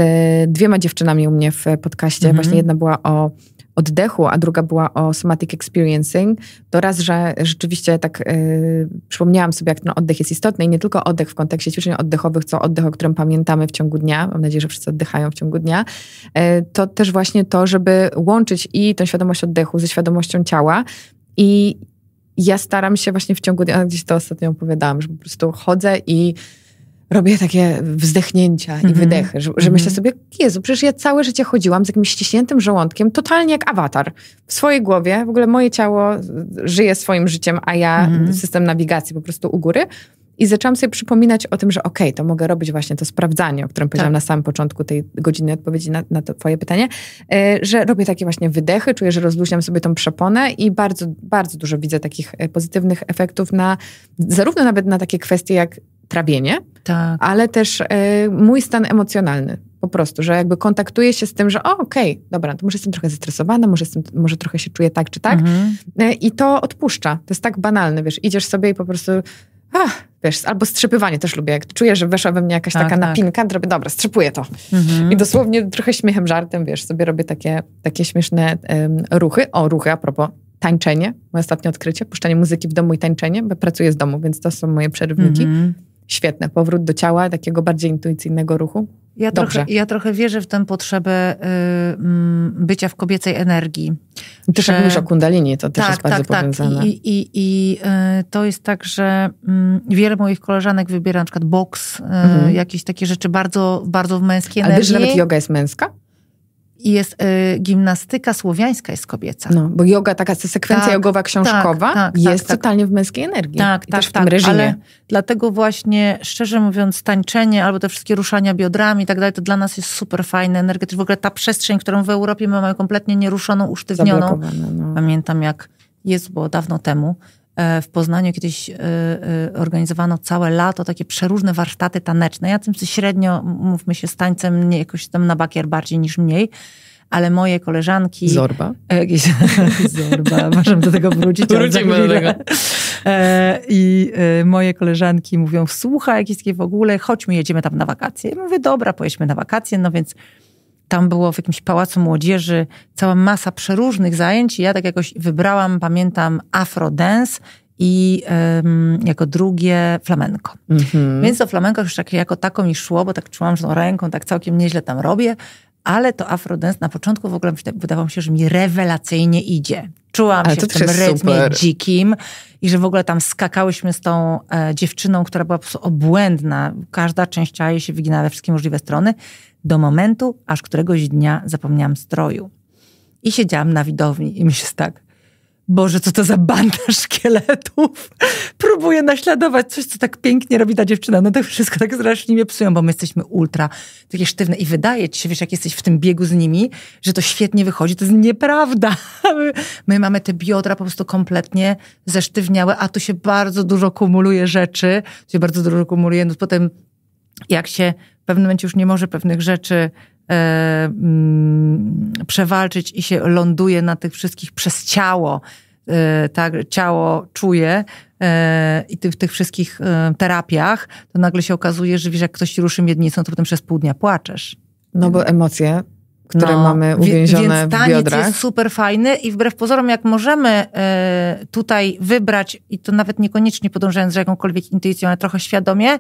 [SPEAKER 1] dwiema dziewczynami u mnie w podcaście, mhm. właśnie jedna była o oddechu, a druga była o somatic experiencing, to raz, że rzeczywiście tak yy, przypomniałam sobie, jak ten oddech jest istotny i nie tylko oddech w kontekście ćwiczeń oddechowych, co oddech, o którym pamiętamy w ciągu dnia, mam nadzieję, że wszyscy oddychają w ciągu dnia, yy, to też właśnie to, żeby łączyć i tę świadomość oddechu ze świadomością ciała i ja staram się właśnie w ciągu dnia, gdzieś to ostatnio opowiadałam, że po prostu chodzę i robię takie wzdechnięcia mm -hmm. i mhm. wydechy, że, że mm -hmm. myślę sobie, Jezu, przecież ja całe życie chodziłam z jakimś ściśniętym żołądkiem, totalnie jak awatar. W swojej głowie, w ogóle moje ciało żyje swoim życiem, a ja mm -hmm. system nawigacji po prostu u góry. I zaczęłam sobie przypominać o tym, że okej, okay, to mogę robić właśnie to sprawdzanie, o którym tak. powiedziałam tak. na samym początku tej godziny odpowiedzi na, na to twoje pytanie, e, że robię takie właśnie wydechy, czuję, że rozluźniam sobie tą przeponę i bardzo, bardzo dużo widzę takich e, pozytywnych efektów na, zarówno nawet na takie kwestie jak trawienie, tak. ale też e, mój stan emocjonalny po prostu, że jakby kontaktuję się z tym, że okej, okay, dobra, to może jestem trochę zestresowana, może, jestem, może trochę się czuję tak czy tak. Mhm. I to odpuszcza. To jest tak banalne, wiesz, idziesz sobie i po prostu ach, wiesz, albo strzepywanie też lubię, jak czuję, że weszła we mnie jakaś tak, taka tak. napinka, to robię, dobra, strzepuję to. Mhm. I dosłownie trochę śmiechem, żartem, wiesz, sobie robię takie, takie śmieszne um, ruchy. O, ruchy a propos, tańczenie, moje ostatnie odkrycie, puszczanie muzyki w domu i tańczenie, bo pracuję z domu, więc to są moje przerywniki. Mhm. Świetne. Powrót do ciała, takiego bardziej intuicyjnego ruchu.
[SPEAKER 2] Ja trochę, ja trochę wierzę w tę potrzebę y, mm, bycia w kobiecej energii. I też jak mówisz o
[SPEAKER 1] kundalini, to też tak, jest bardzo tak, tak. powiązane. Tak, I,
[SPEAKER 2] i, i y, to jest tak, że y, wiele moich koleżanek wybiera na przykład boks, y, mhm. jakieś takie rzeczy bardzo, bardzo w męskiej energii. Ale wiesz, że nawet yoga jest męska? I jest y, gimnastyka słowiańska jest kobieca. No, bo yoga, taka
[SPEAKER 1] sekwencja tak, jogowa tak, książkowa tak, tak, jest tak,
[SPEAKER 2] totalnie w męskiej energii. Tak, I tak, też w tym tak, reżimie. Ale dlatego właśnie, szczerze mówiąc, tańczenie albo te wszystkie ruszania biodrami i tak dalej, to dla nas jest super fajne, energetyczne. W ogóle ta przestrzeń, którą w Europie my mamy kompletnie nieruszoną, usztywnioną. No. Pamiętam jak, jest było dawno temu, E, w Poznaniu kiedyś e, e, organizowano całe lato takie przeróżne warsztaty taneczne. Ja tym średnio, mówmy się, z tańcem nie, jakoś tam na bakier bardziej niż mniej ale moje koleżanki. Zorba. Jakieś, [LAUGHS] zorba, możemy do tego wrócić. Wrócimy do tego. I moje koleżanki mówią, słuchaj, jakieś takie w ogóle, chodźmy, jedziemy tam na wakacje. Ja mówię, dobra, pojedźmy na wakacje, no więc tam było w jakimś pałacu młodzieży cała masa przeróżnych zajęć. ja tak jakoś wybrałam, pamiętam, afrodance i ym, jako drugie flamenko. Mhm. Więc to flamenko już tak, jako tako mi szło, bo tak czułam, że no, ręką tak całkiem nieźle tam robię, ale to afrodance na początku w ogóle wydawało mi się, że mi rewelacyjnie idzie. Czułam ale się w tym rytmie super. dzikim i że w ogóle tam skakałyśmy z tą e, dziewczyną, która była po prostu obłędna. Każda część ciała jej się wyginała we wszystkie możliwe strony do momentu, aż któregoś dnia zapomniałam stroju. I siedziałam na widowni i mi się tak, Boże, co to za banda szkieletów. Próbuję naśladować coś, co tak pięknie robi ta dziewczyna. No to wszystko tak strasznie mnie psują, bo my jesteśmy ultra takie sztywne. I wydaje ci się, wiesz, jak jesteś w tym biegu z nimi, że to świetnie wychodzi. To jest nieprawda. My, my mamy te biodra po prostu kompletnie zesztywniałe, a tu się bardzo dużo kumuluje rzeczy. Tu się bardzo dużo kumuluje. No potem jak się w pewnym momencie już nie może pewnych rzeczy e, mm, przewalczyć i się ląduje na tych wszystkich przez ciało, e, tak, ciało czuje e, i ty, w tych wszystkich e, terapiach, to nagle się okazuje, że wiesz, jak ktoś ci ruszy miednicą, to potem przez pół dnia płaczesz. No bo emocje które no, mamy uwięzione więc taniec jest super fajny i wbrew pozorom, jak możemy e, tutaj wybrać, i to nawet niekoniecznie podążając za jakąkolwiek intuicją, ale trochę świadomie,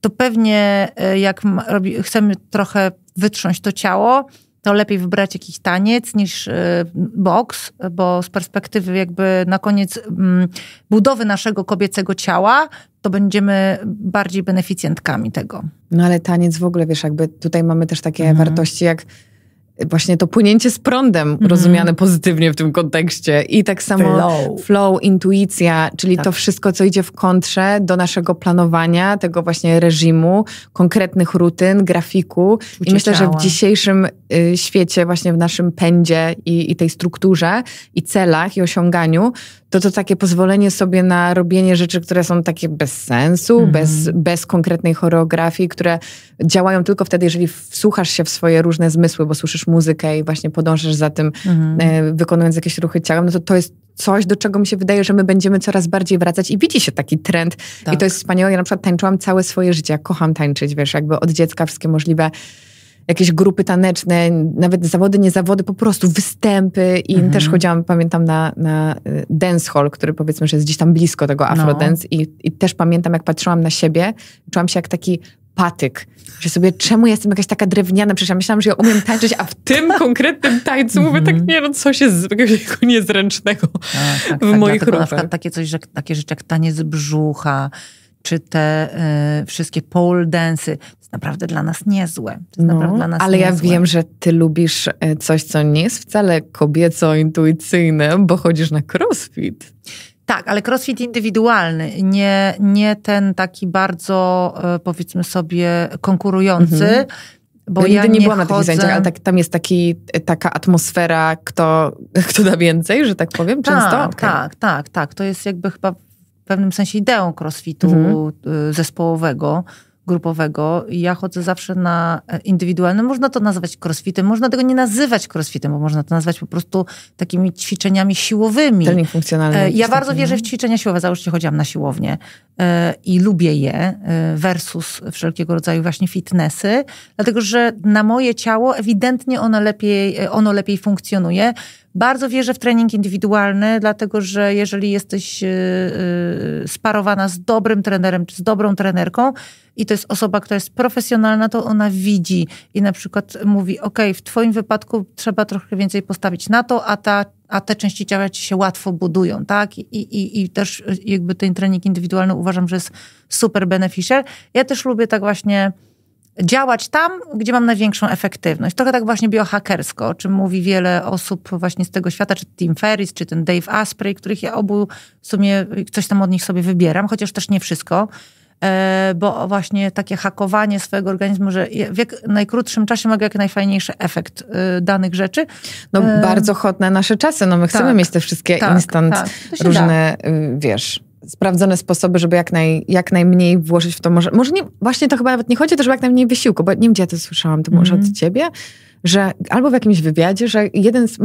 [SPEAKER 2] to pewnie e, jak robi, chcemy trochę wytrząść to ciało, to lepiej wybrać jakiś taniec niż e, boks, bo z perspektywy jakby na koniec mm, budowy naszego kobiecego ciała, to będziemy bardziej beneficjentkami tego.
[SPEAKER 1] No ale taniec w ogóle, wiesz, jakby tutaj mamy też takie mhm. wartości jak właśnie to płynięcie z prądem mm. rozumiane pozytywnie w tym kontekście i tak samo flow, flow intuicja, czyli tak. to wszystko, co idzie w kontrze do naszego planowania, tego właśnie reżimu, konkretnych rutyn, grafiku. Czucie I myślę, ciała. że w dzisiejszym Y, świecie, właśnie w naszym pędzie i, i tej strukturze i celach i osiąganiu, to to takie pozwolenie sobie na robienie rzeczy, które są takie bez sensu, mm. bez, bez konkretnej choreografii, które działają tylko wtedy, jeżeli wsłuchasz się w swoje różne zmysły, bo słyszysz muzykę i właśnie podążasz za tym, mm. e, wykonując jakieś ruchy ciałem, no to to jest coś, do czego mi się wydaje, że my będziemy coraz bardziej wracać i widzi się taki trend. Tak. I to tak. jest wspaniałe. Ja na przykład tańczyłam całe swoje życie. Ja kocham tańczyć, wiesz, jakby od dziecka wszystkie możliwe jakieś grupy taneczne, nawet zawody, nie zawody, po prostu występy i mhm. też chodziłam, pamiętam, na, na y, dance hall, który powiedzmy, że jest gdzieś tam blisko tego no. afrodance no. i, i też pamiętam, jak patrzyłam na siebie, czułam się jak taki patyk. Że sobie, czemu jestem jakaś taka drewniana? Przecież ja myślałam, że ja
[SPEAKER 2] umiem tańczyć, a w tym
[SPEAKER 1] [LAUGHS] konkretnym tańcu mówię tak, mhm. nie no, coś jest tego [LAUGHS] niezręcznego a,
[SPEAKER 2] tak, w tak, moich tak, ruchach. takie coś, że, takie rzeczy jak taniec brzucha, czy te y, wszystkie pole dance'y, jest naprawdę dla nas niezłe. No, naprawdę dla nas ale niezłe. ja wiem,
[SPEAKER 1] że ty lubisz e, coś, co nie jest wcale kobieco-intuicyjne, bo chodzisz na crossfit.
[SPEAKER 2] Tak, ale crossfit indywidualny, nie, nie ten taki bardzo, e, powiedzmy sobie, konkurujący. Mhm. Bo no, Nigdy nie, nie byłam chodzę... na takich zajęciach, ale tak,
[SPEAKER 1] tam jest taki, taka atmosfera,
[SPEAKER 2] kto, [LAUGHS] kto da więcej, że tak powiem, często. Tak, okay. tak, tak, tak. To jest jakby chyba w pewnym sensie ideą crossfitu mhm. Y, zespołowego, grupowego. Ja chodzę zawsze na e, indywidualne. Można to nazwać crossfitem, można tego nie nazywać crossfitem, bo można to nazwać po prostu takimi ćwiczeniami siłowymi. Trening funkcjonalny. E, ja bardzo taki, wierzę w no. ćwiczenia siłowe. Załóżcie, chodziłam na siłownię e, i lubię je versus wszelkiego rodzaju właśnie fitnessy, dlatego że na moje ciało ewidentnie ono lepiej, ono lepiej funkcjonuje bardzo wierzę w trening indywidualny, dlatego że jeżeli jesteś y, y, sparowana z dobrym trenerem czy z dobrą trenerką i to jest osoba, która jest profesjonalna, to ona widzi i na przykład mówi: OK, w Twoim wypadku trzeba trochę więcej postawić na to, a, ta, a te części ciała ci się łatwo budują, tak? I, i, I też y, jakby ten trening indywidualny uważam, że jest super beneficial. Ja też lubię tak właśnie działać tam, gdzie mam największą efektywność. Trochę tak właśnie biohakersko, o czym mówi wiele osób właśnie z tego świata, czy Tim Ferris, czy ten Dave Asprey, których ja obu w sumie coś tam od nich sobie wybieram, chociaż też nie wszystko, e, bo właśnie takie hakowanie swojego organizmu, że w jak najkrótszym czasie mogę jak najfajniejszy efekt e, danych rzeczy. No e, bardzo
[SPEAKER 1] hot na nasze czasy, no my chcemy tak, mieć te wszystkie tak, instant tak. różne, da. Y, wiesz, sprawdzone sposoby, żeby jak, naj, jak najmniej włożyć w to może. Może nie, właśnie to chyba nawet nie chodzi o to, żeby jak najmniej wysiłku, bo nie wiem, gdzie ja to słyszałam, to może mm -hmm. od mhm. ciebie, że albo w jakimś wywiadzie, że jeden z,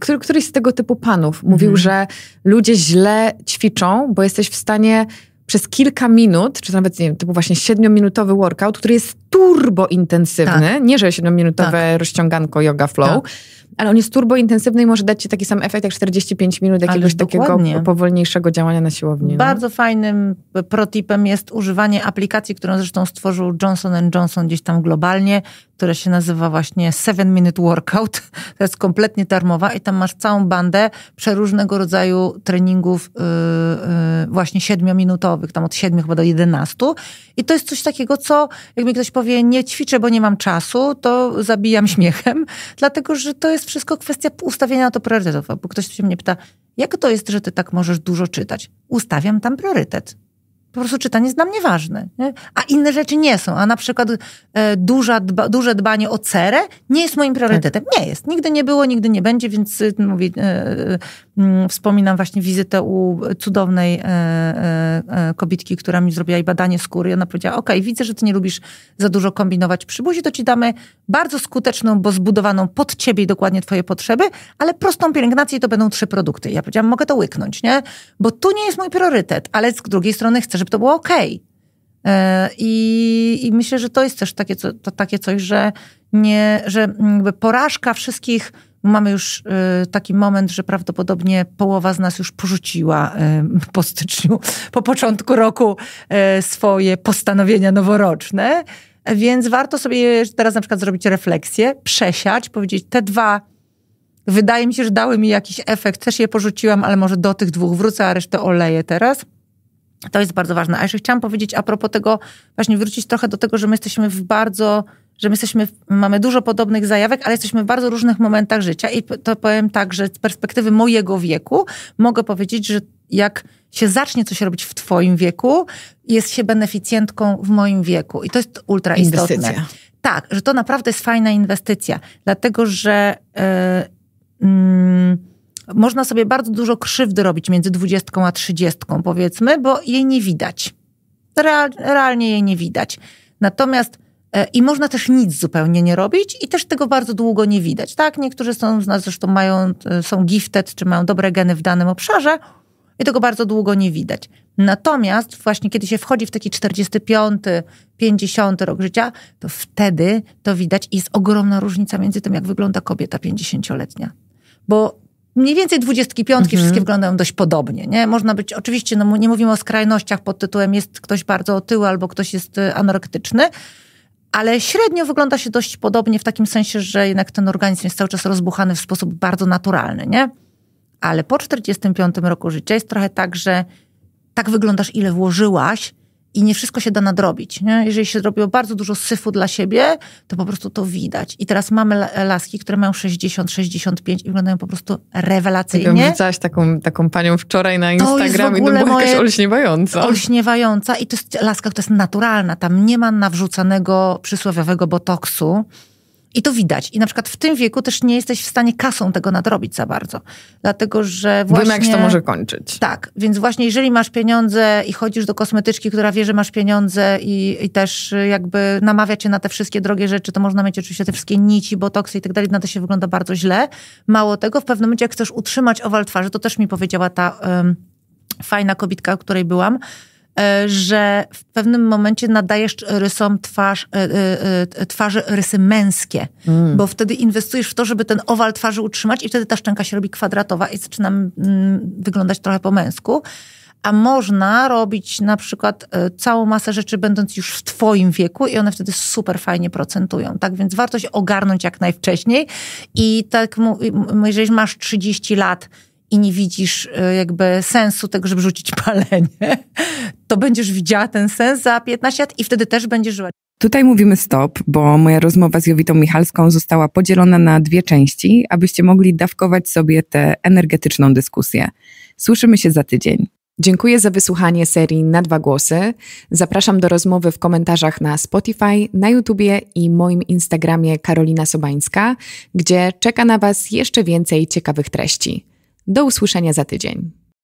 [SPEAKER 1] który, któryś z tego typu panów mm -hmm. mówił, mhm. że ludzie źle ćwiczą, bo jesteś w stanie przez kilka minut, czy nawet nie wiem, typu właśnie siedmiominutowy workout, który jest turbo intensywny, tak. nie że siedmiominutowe tak. rozciąganko yoga flow, tak ale on jest turbointensywny i może dać ci taki sam efekt jak 45 minut jakiegoś takiego powolniejszego działania na siłowni. No. Bardzo
[SPEAKER 2] no? fajnym e, protipem jest używanie aplikacji, którą zresztą stworzył Johnson Johnson gdzieś tam globalnie, która się nazywa właśnie 7 Minute Workout. [LAUGHS] To jest kompletnie darmowa i tam masz całą bandę przeróżnego rodzaju treningów yy, yy, właśnie 7-minutowych, tam od 7 chyba do 11 i to jest coś takiego, co jak mi ktoś powie, nie ćwiczę, bo nie mam czasu, to zabijam [LAUGHS] śmiechem, dlatego że to jest wszystko kwestia ustawienia na to priorytetów. Bo ktoś się mnie pyta, jak to jest, że ty tak możesz dużo czytać? Ustawiam tam priorytet. Po prostu czytanie jest dla mnie ważne. Nie? A inne rzeczy nie są. A na przykład e, duża dba, duże dbanie o cerę nie jest moim priorytetem. Tak. Nie jest. Nigdy nie było, nigdy nie będzie, więc e, mówię, e, Mm, wspominam właśnie wizytę u cudownej e, e, e, kobitki, która mi zrobiła i badanie skóry. I ona powiedziała, ok, widzę, że ty nie lubisz za dużo kombinować przy buzi, to ci damy bardzo skuteczną, bo zbudowaną pod ciebie i dokładnie twoje potrzeby, ale prostą pielęgnację to będą trzy produkty. Ja powiedziałam, mogę to łyknąć, nie? Bo tu nie jest mój priorytet, ale z drugiej strony chcę, żeby to było ok. I, I, myślę, że to jest też takie, co, to takie coś, że, nie, że mm, porażka wszystkich Mamy już y, taki moment, że prawdopodobnie połowa z nas już porzuciła y, po styczniu, po początku roku y, swoje postanowienia noworoczne. Więc warto sobie teraz na przykład zrobić refleksję, przesiać, powiedzieć te dwa wydaje mi się, że dały mi jakiś efekt, też je porzuciłam, ale może do tych dwóch wrócę, a resztę oleję teraz – to jest bardzo ważne. A jeszcze chciałam powiedzieć a propos tego, właśnie wrócić trochę do tego, że my jesteśmy w bardzo, że my jesteśmy, mamy dużo podobnych zajawek, ale jesteśmy w bardzo różnych momentach życia i to powiem tak, że z perspektywy mojego wieku mogę powiedzieć, że jak się zacznie coś robić w twoim wieku, jest się beneficjentką w moim wieku. I to jest ultra istotne. Inwestycja. Tak, że to naprawdę jest fajna inwestycja, dlatego że... Yy, yy, można sobie bardzo dużo krzywdy robić między 20 a 30, powiedzmy, bo jej nie widać. Real, realnie jej nie widać. Natomiast e, i można też nic zupełnie nie robić i też tego bardzo długo nie widać, tak? Niektórzy są z nas zresztą mają, e, są gifted, czy mają dobre geny w danym obszarze i tego bardzo długo nie widać. Natomiast właśnie kiedy się wchodzi w taki 45, 50 rok życia, to wtedy to widać i jest ogromna różnica między tym, jak wygląda kobieta 50-letnia. Bo mniej więcej dwudziestki piątki, mhm. wszystkie wyglądają dość podobnie, nie? Można być, oczywiście, no nie mówimy o skrajnościach pod tytułem jest ktoś bardzo otyły albo ktoś jest y, anorektyczny, ale średnio wygląda się dość podobnie w takim sensie, że jednak ten organizm jest cały czas rozbuchany w sposób bardzo naturalny, nie? Ale po 45 roku życia jest trochę tak, że tak wyglądasz, ile włożyłaś, i nie wszystko się da nadrobić. Nie? Jeżeli się zrobiło bardzo dużo syfu dla siebie, to po prostu to widać. I teraz mamy laski, które mają 60, 65 i wyglądają po prostu rewelacyjnie. Tak, ja wrzucałaś
[SPEAKER 1] taką, taką panią wczoraj na Instagramie, to, to była jakaś olśniewająca.
[SPEAKER 2] Olśniewająca i to jest laska, która jest naturalna. Tam nie ma nawrzucanego przysłowiowego botoksu i to widać. I na przykład w tym wieku też nie jesteś w stanie kasą tego nadrobić za bardzo. Dlatego, że właśnie... Wiem, jak się to może kończyć. Tak, więc właśnie jeżeli masz pieniądze i chodzisz do kosmetyczki, która wie, że masz pieniądze i, i też y, jakby namawia cię na te wszystkie drogie rzeczy, to można mieć oczywiście te wszystkie nici, botoksy i tak dalej, na to się wygląda bardzo źle. Mało tego, w pewnym momencie jak chcesz utrzymać owal twarzy, to też mi powiedziała ta... Um, fajna kobitka, której byłam, E, że w pewnym momencie nadajesz rysom twarz, e, e, twarzy rysy męskie, mm. bo wtedy inwestujesz w to, żeby ten owal twarzy utrzymać i wtedy ta szczęka się robi kwadratowa i zaczyna mm, wyglądać trochę po męsku. A można robić na przykład całą masę rzeczy, będąc już w Twoim wieku, i one wtedy super fajnie procentują. Tak więc warto się ogarnąć jak najwcześniej. I tak, jeżeli masz 30 lat, i nie widzisz e, jakby sensu tego, żeby rzucić palenie, to będziesz widziała ten sens za 15 lat i wtedy też będziesz żyła.
[SPEAKER 1] Tutaj mówimy stop, bo moja rozmowa z Jowitą Michalską została podzielona na dwie części, abyście mogli dawkować sobie tę energetyczną dyskusję. Słyszymy się za tydzień. Dziękuję za wysłuchanie serii Na Dwa Głosy. Zapraszam do rozmowy w komentarzach na Spotify, na YouTubie i moim Instagramie Karolina Sobańska, gdzie czeka na Was jeszcze więcej ciekawych treści. Do usłyszenia za tydzień.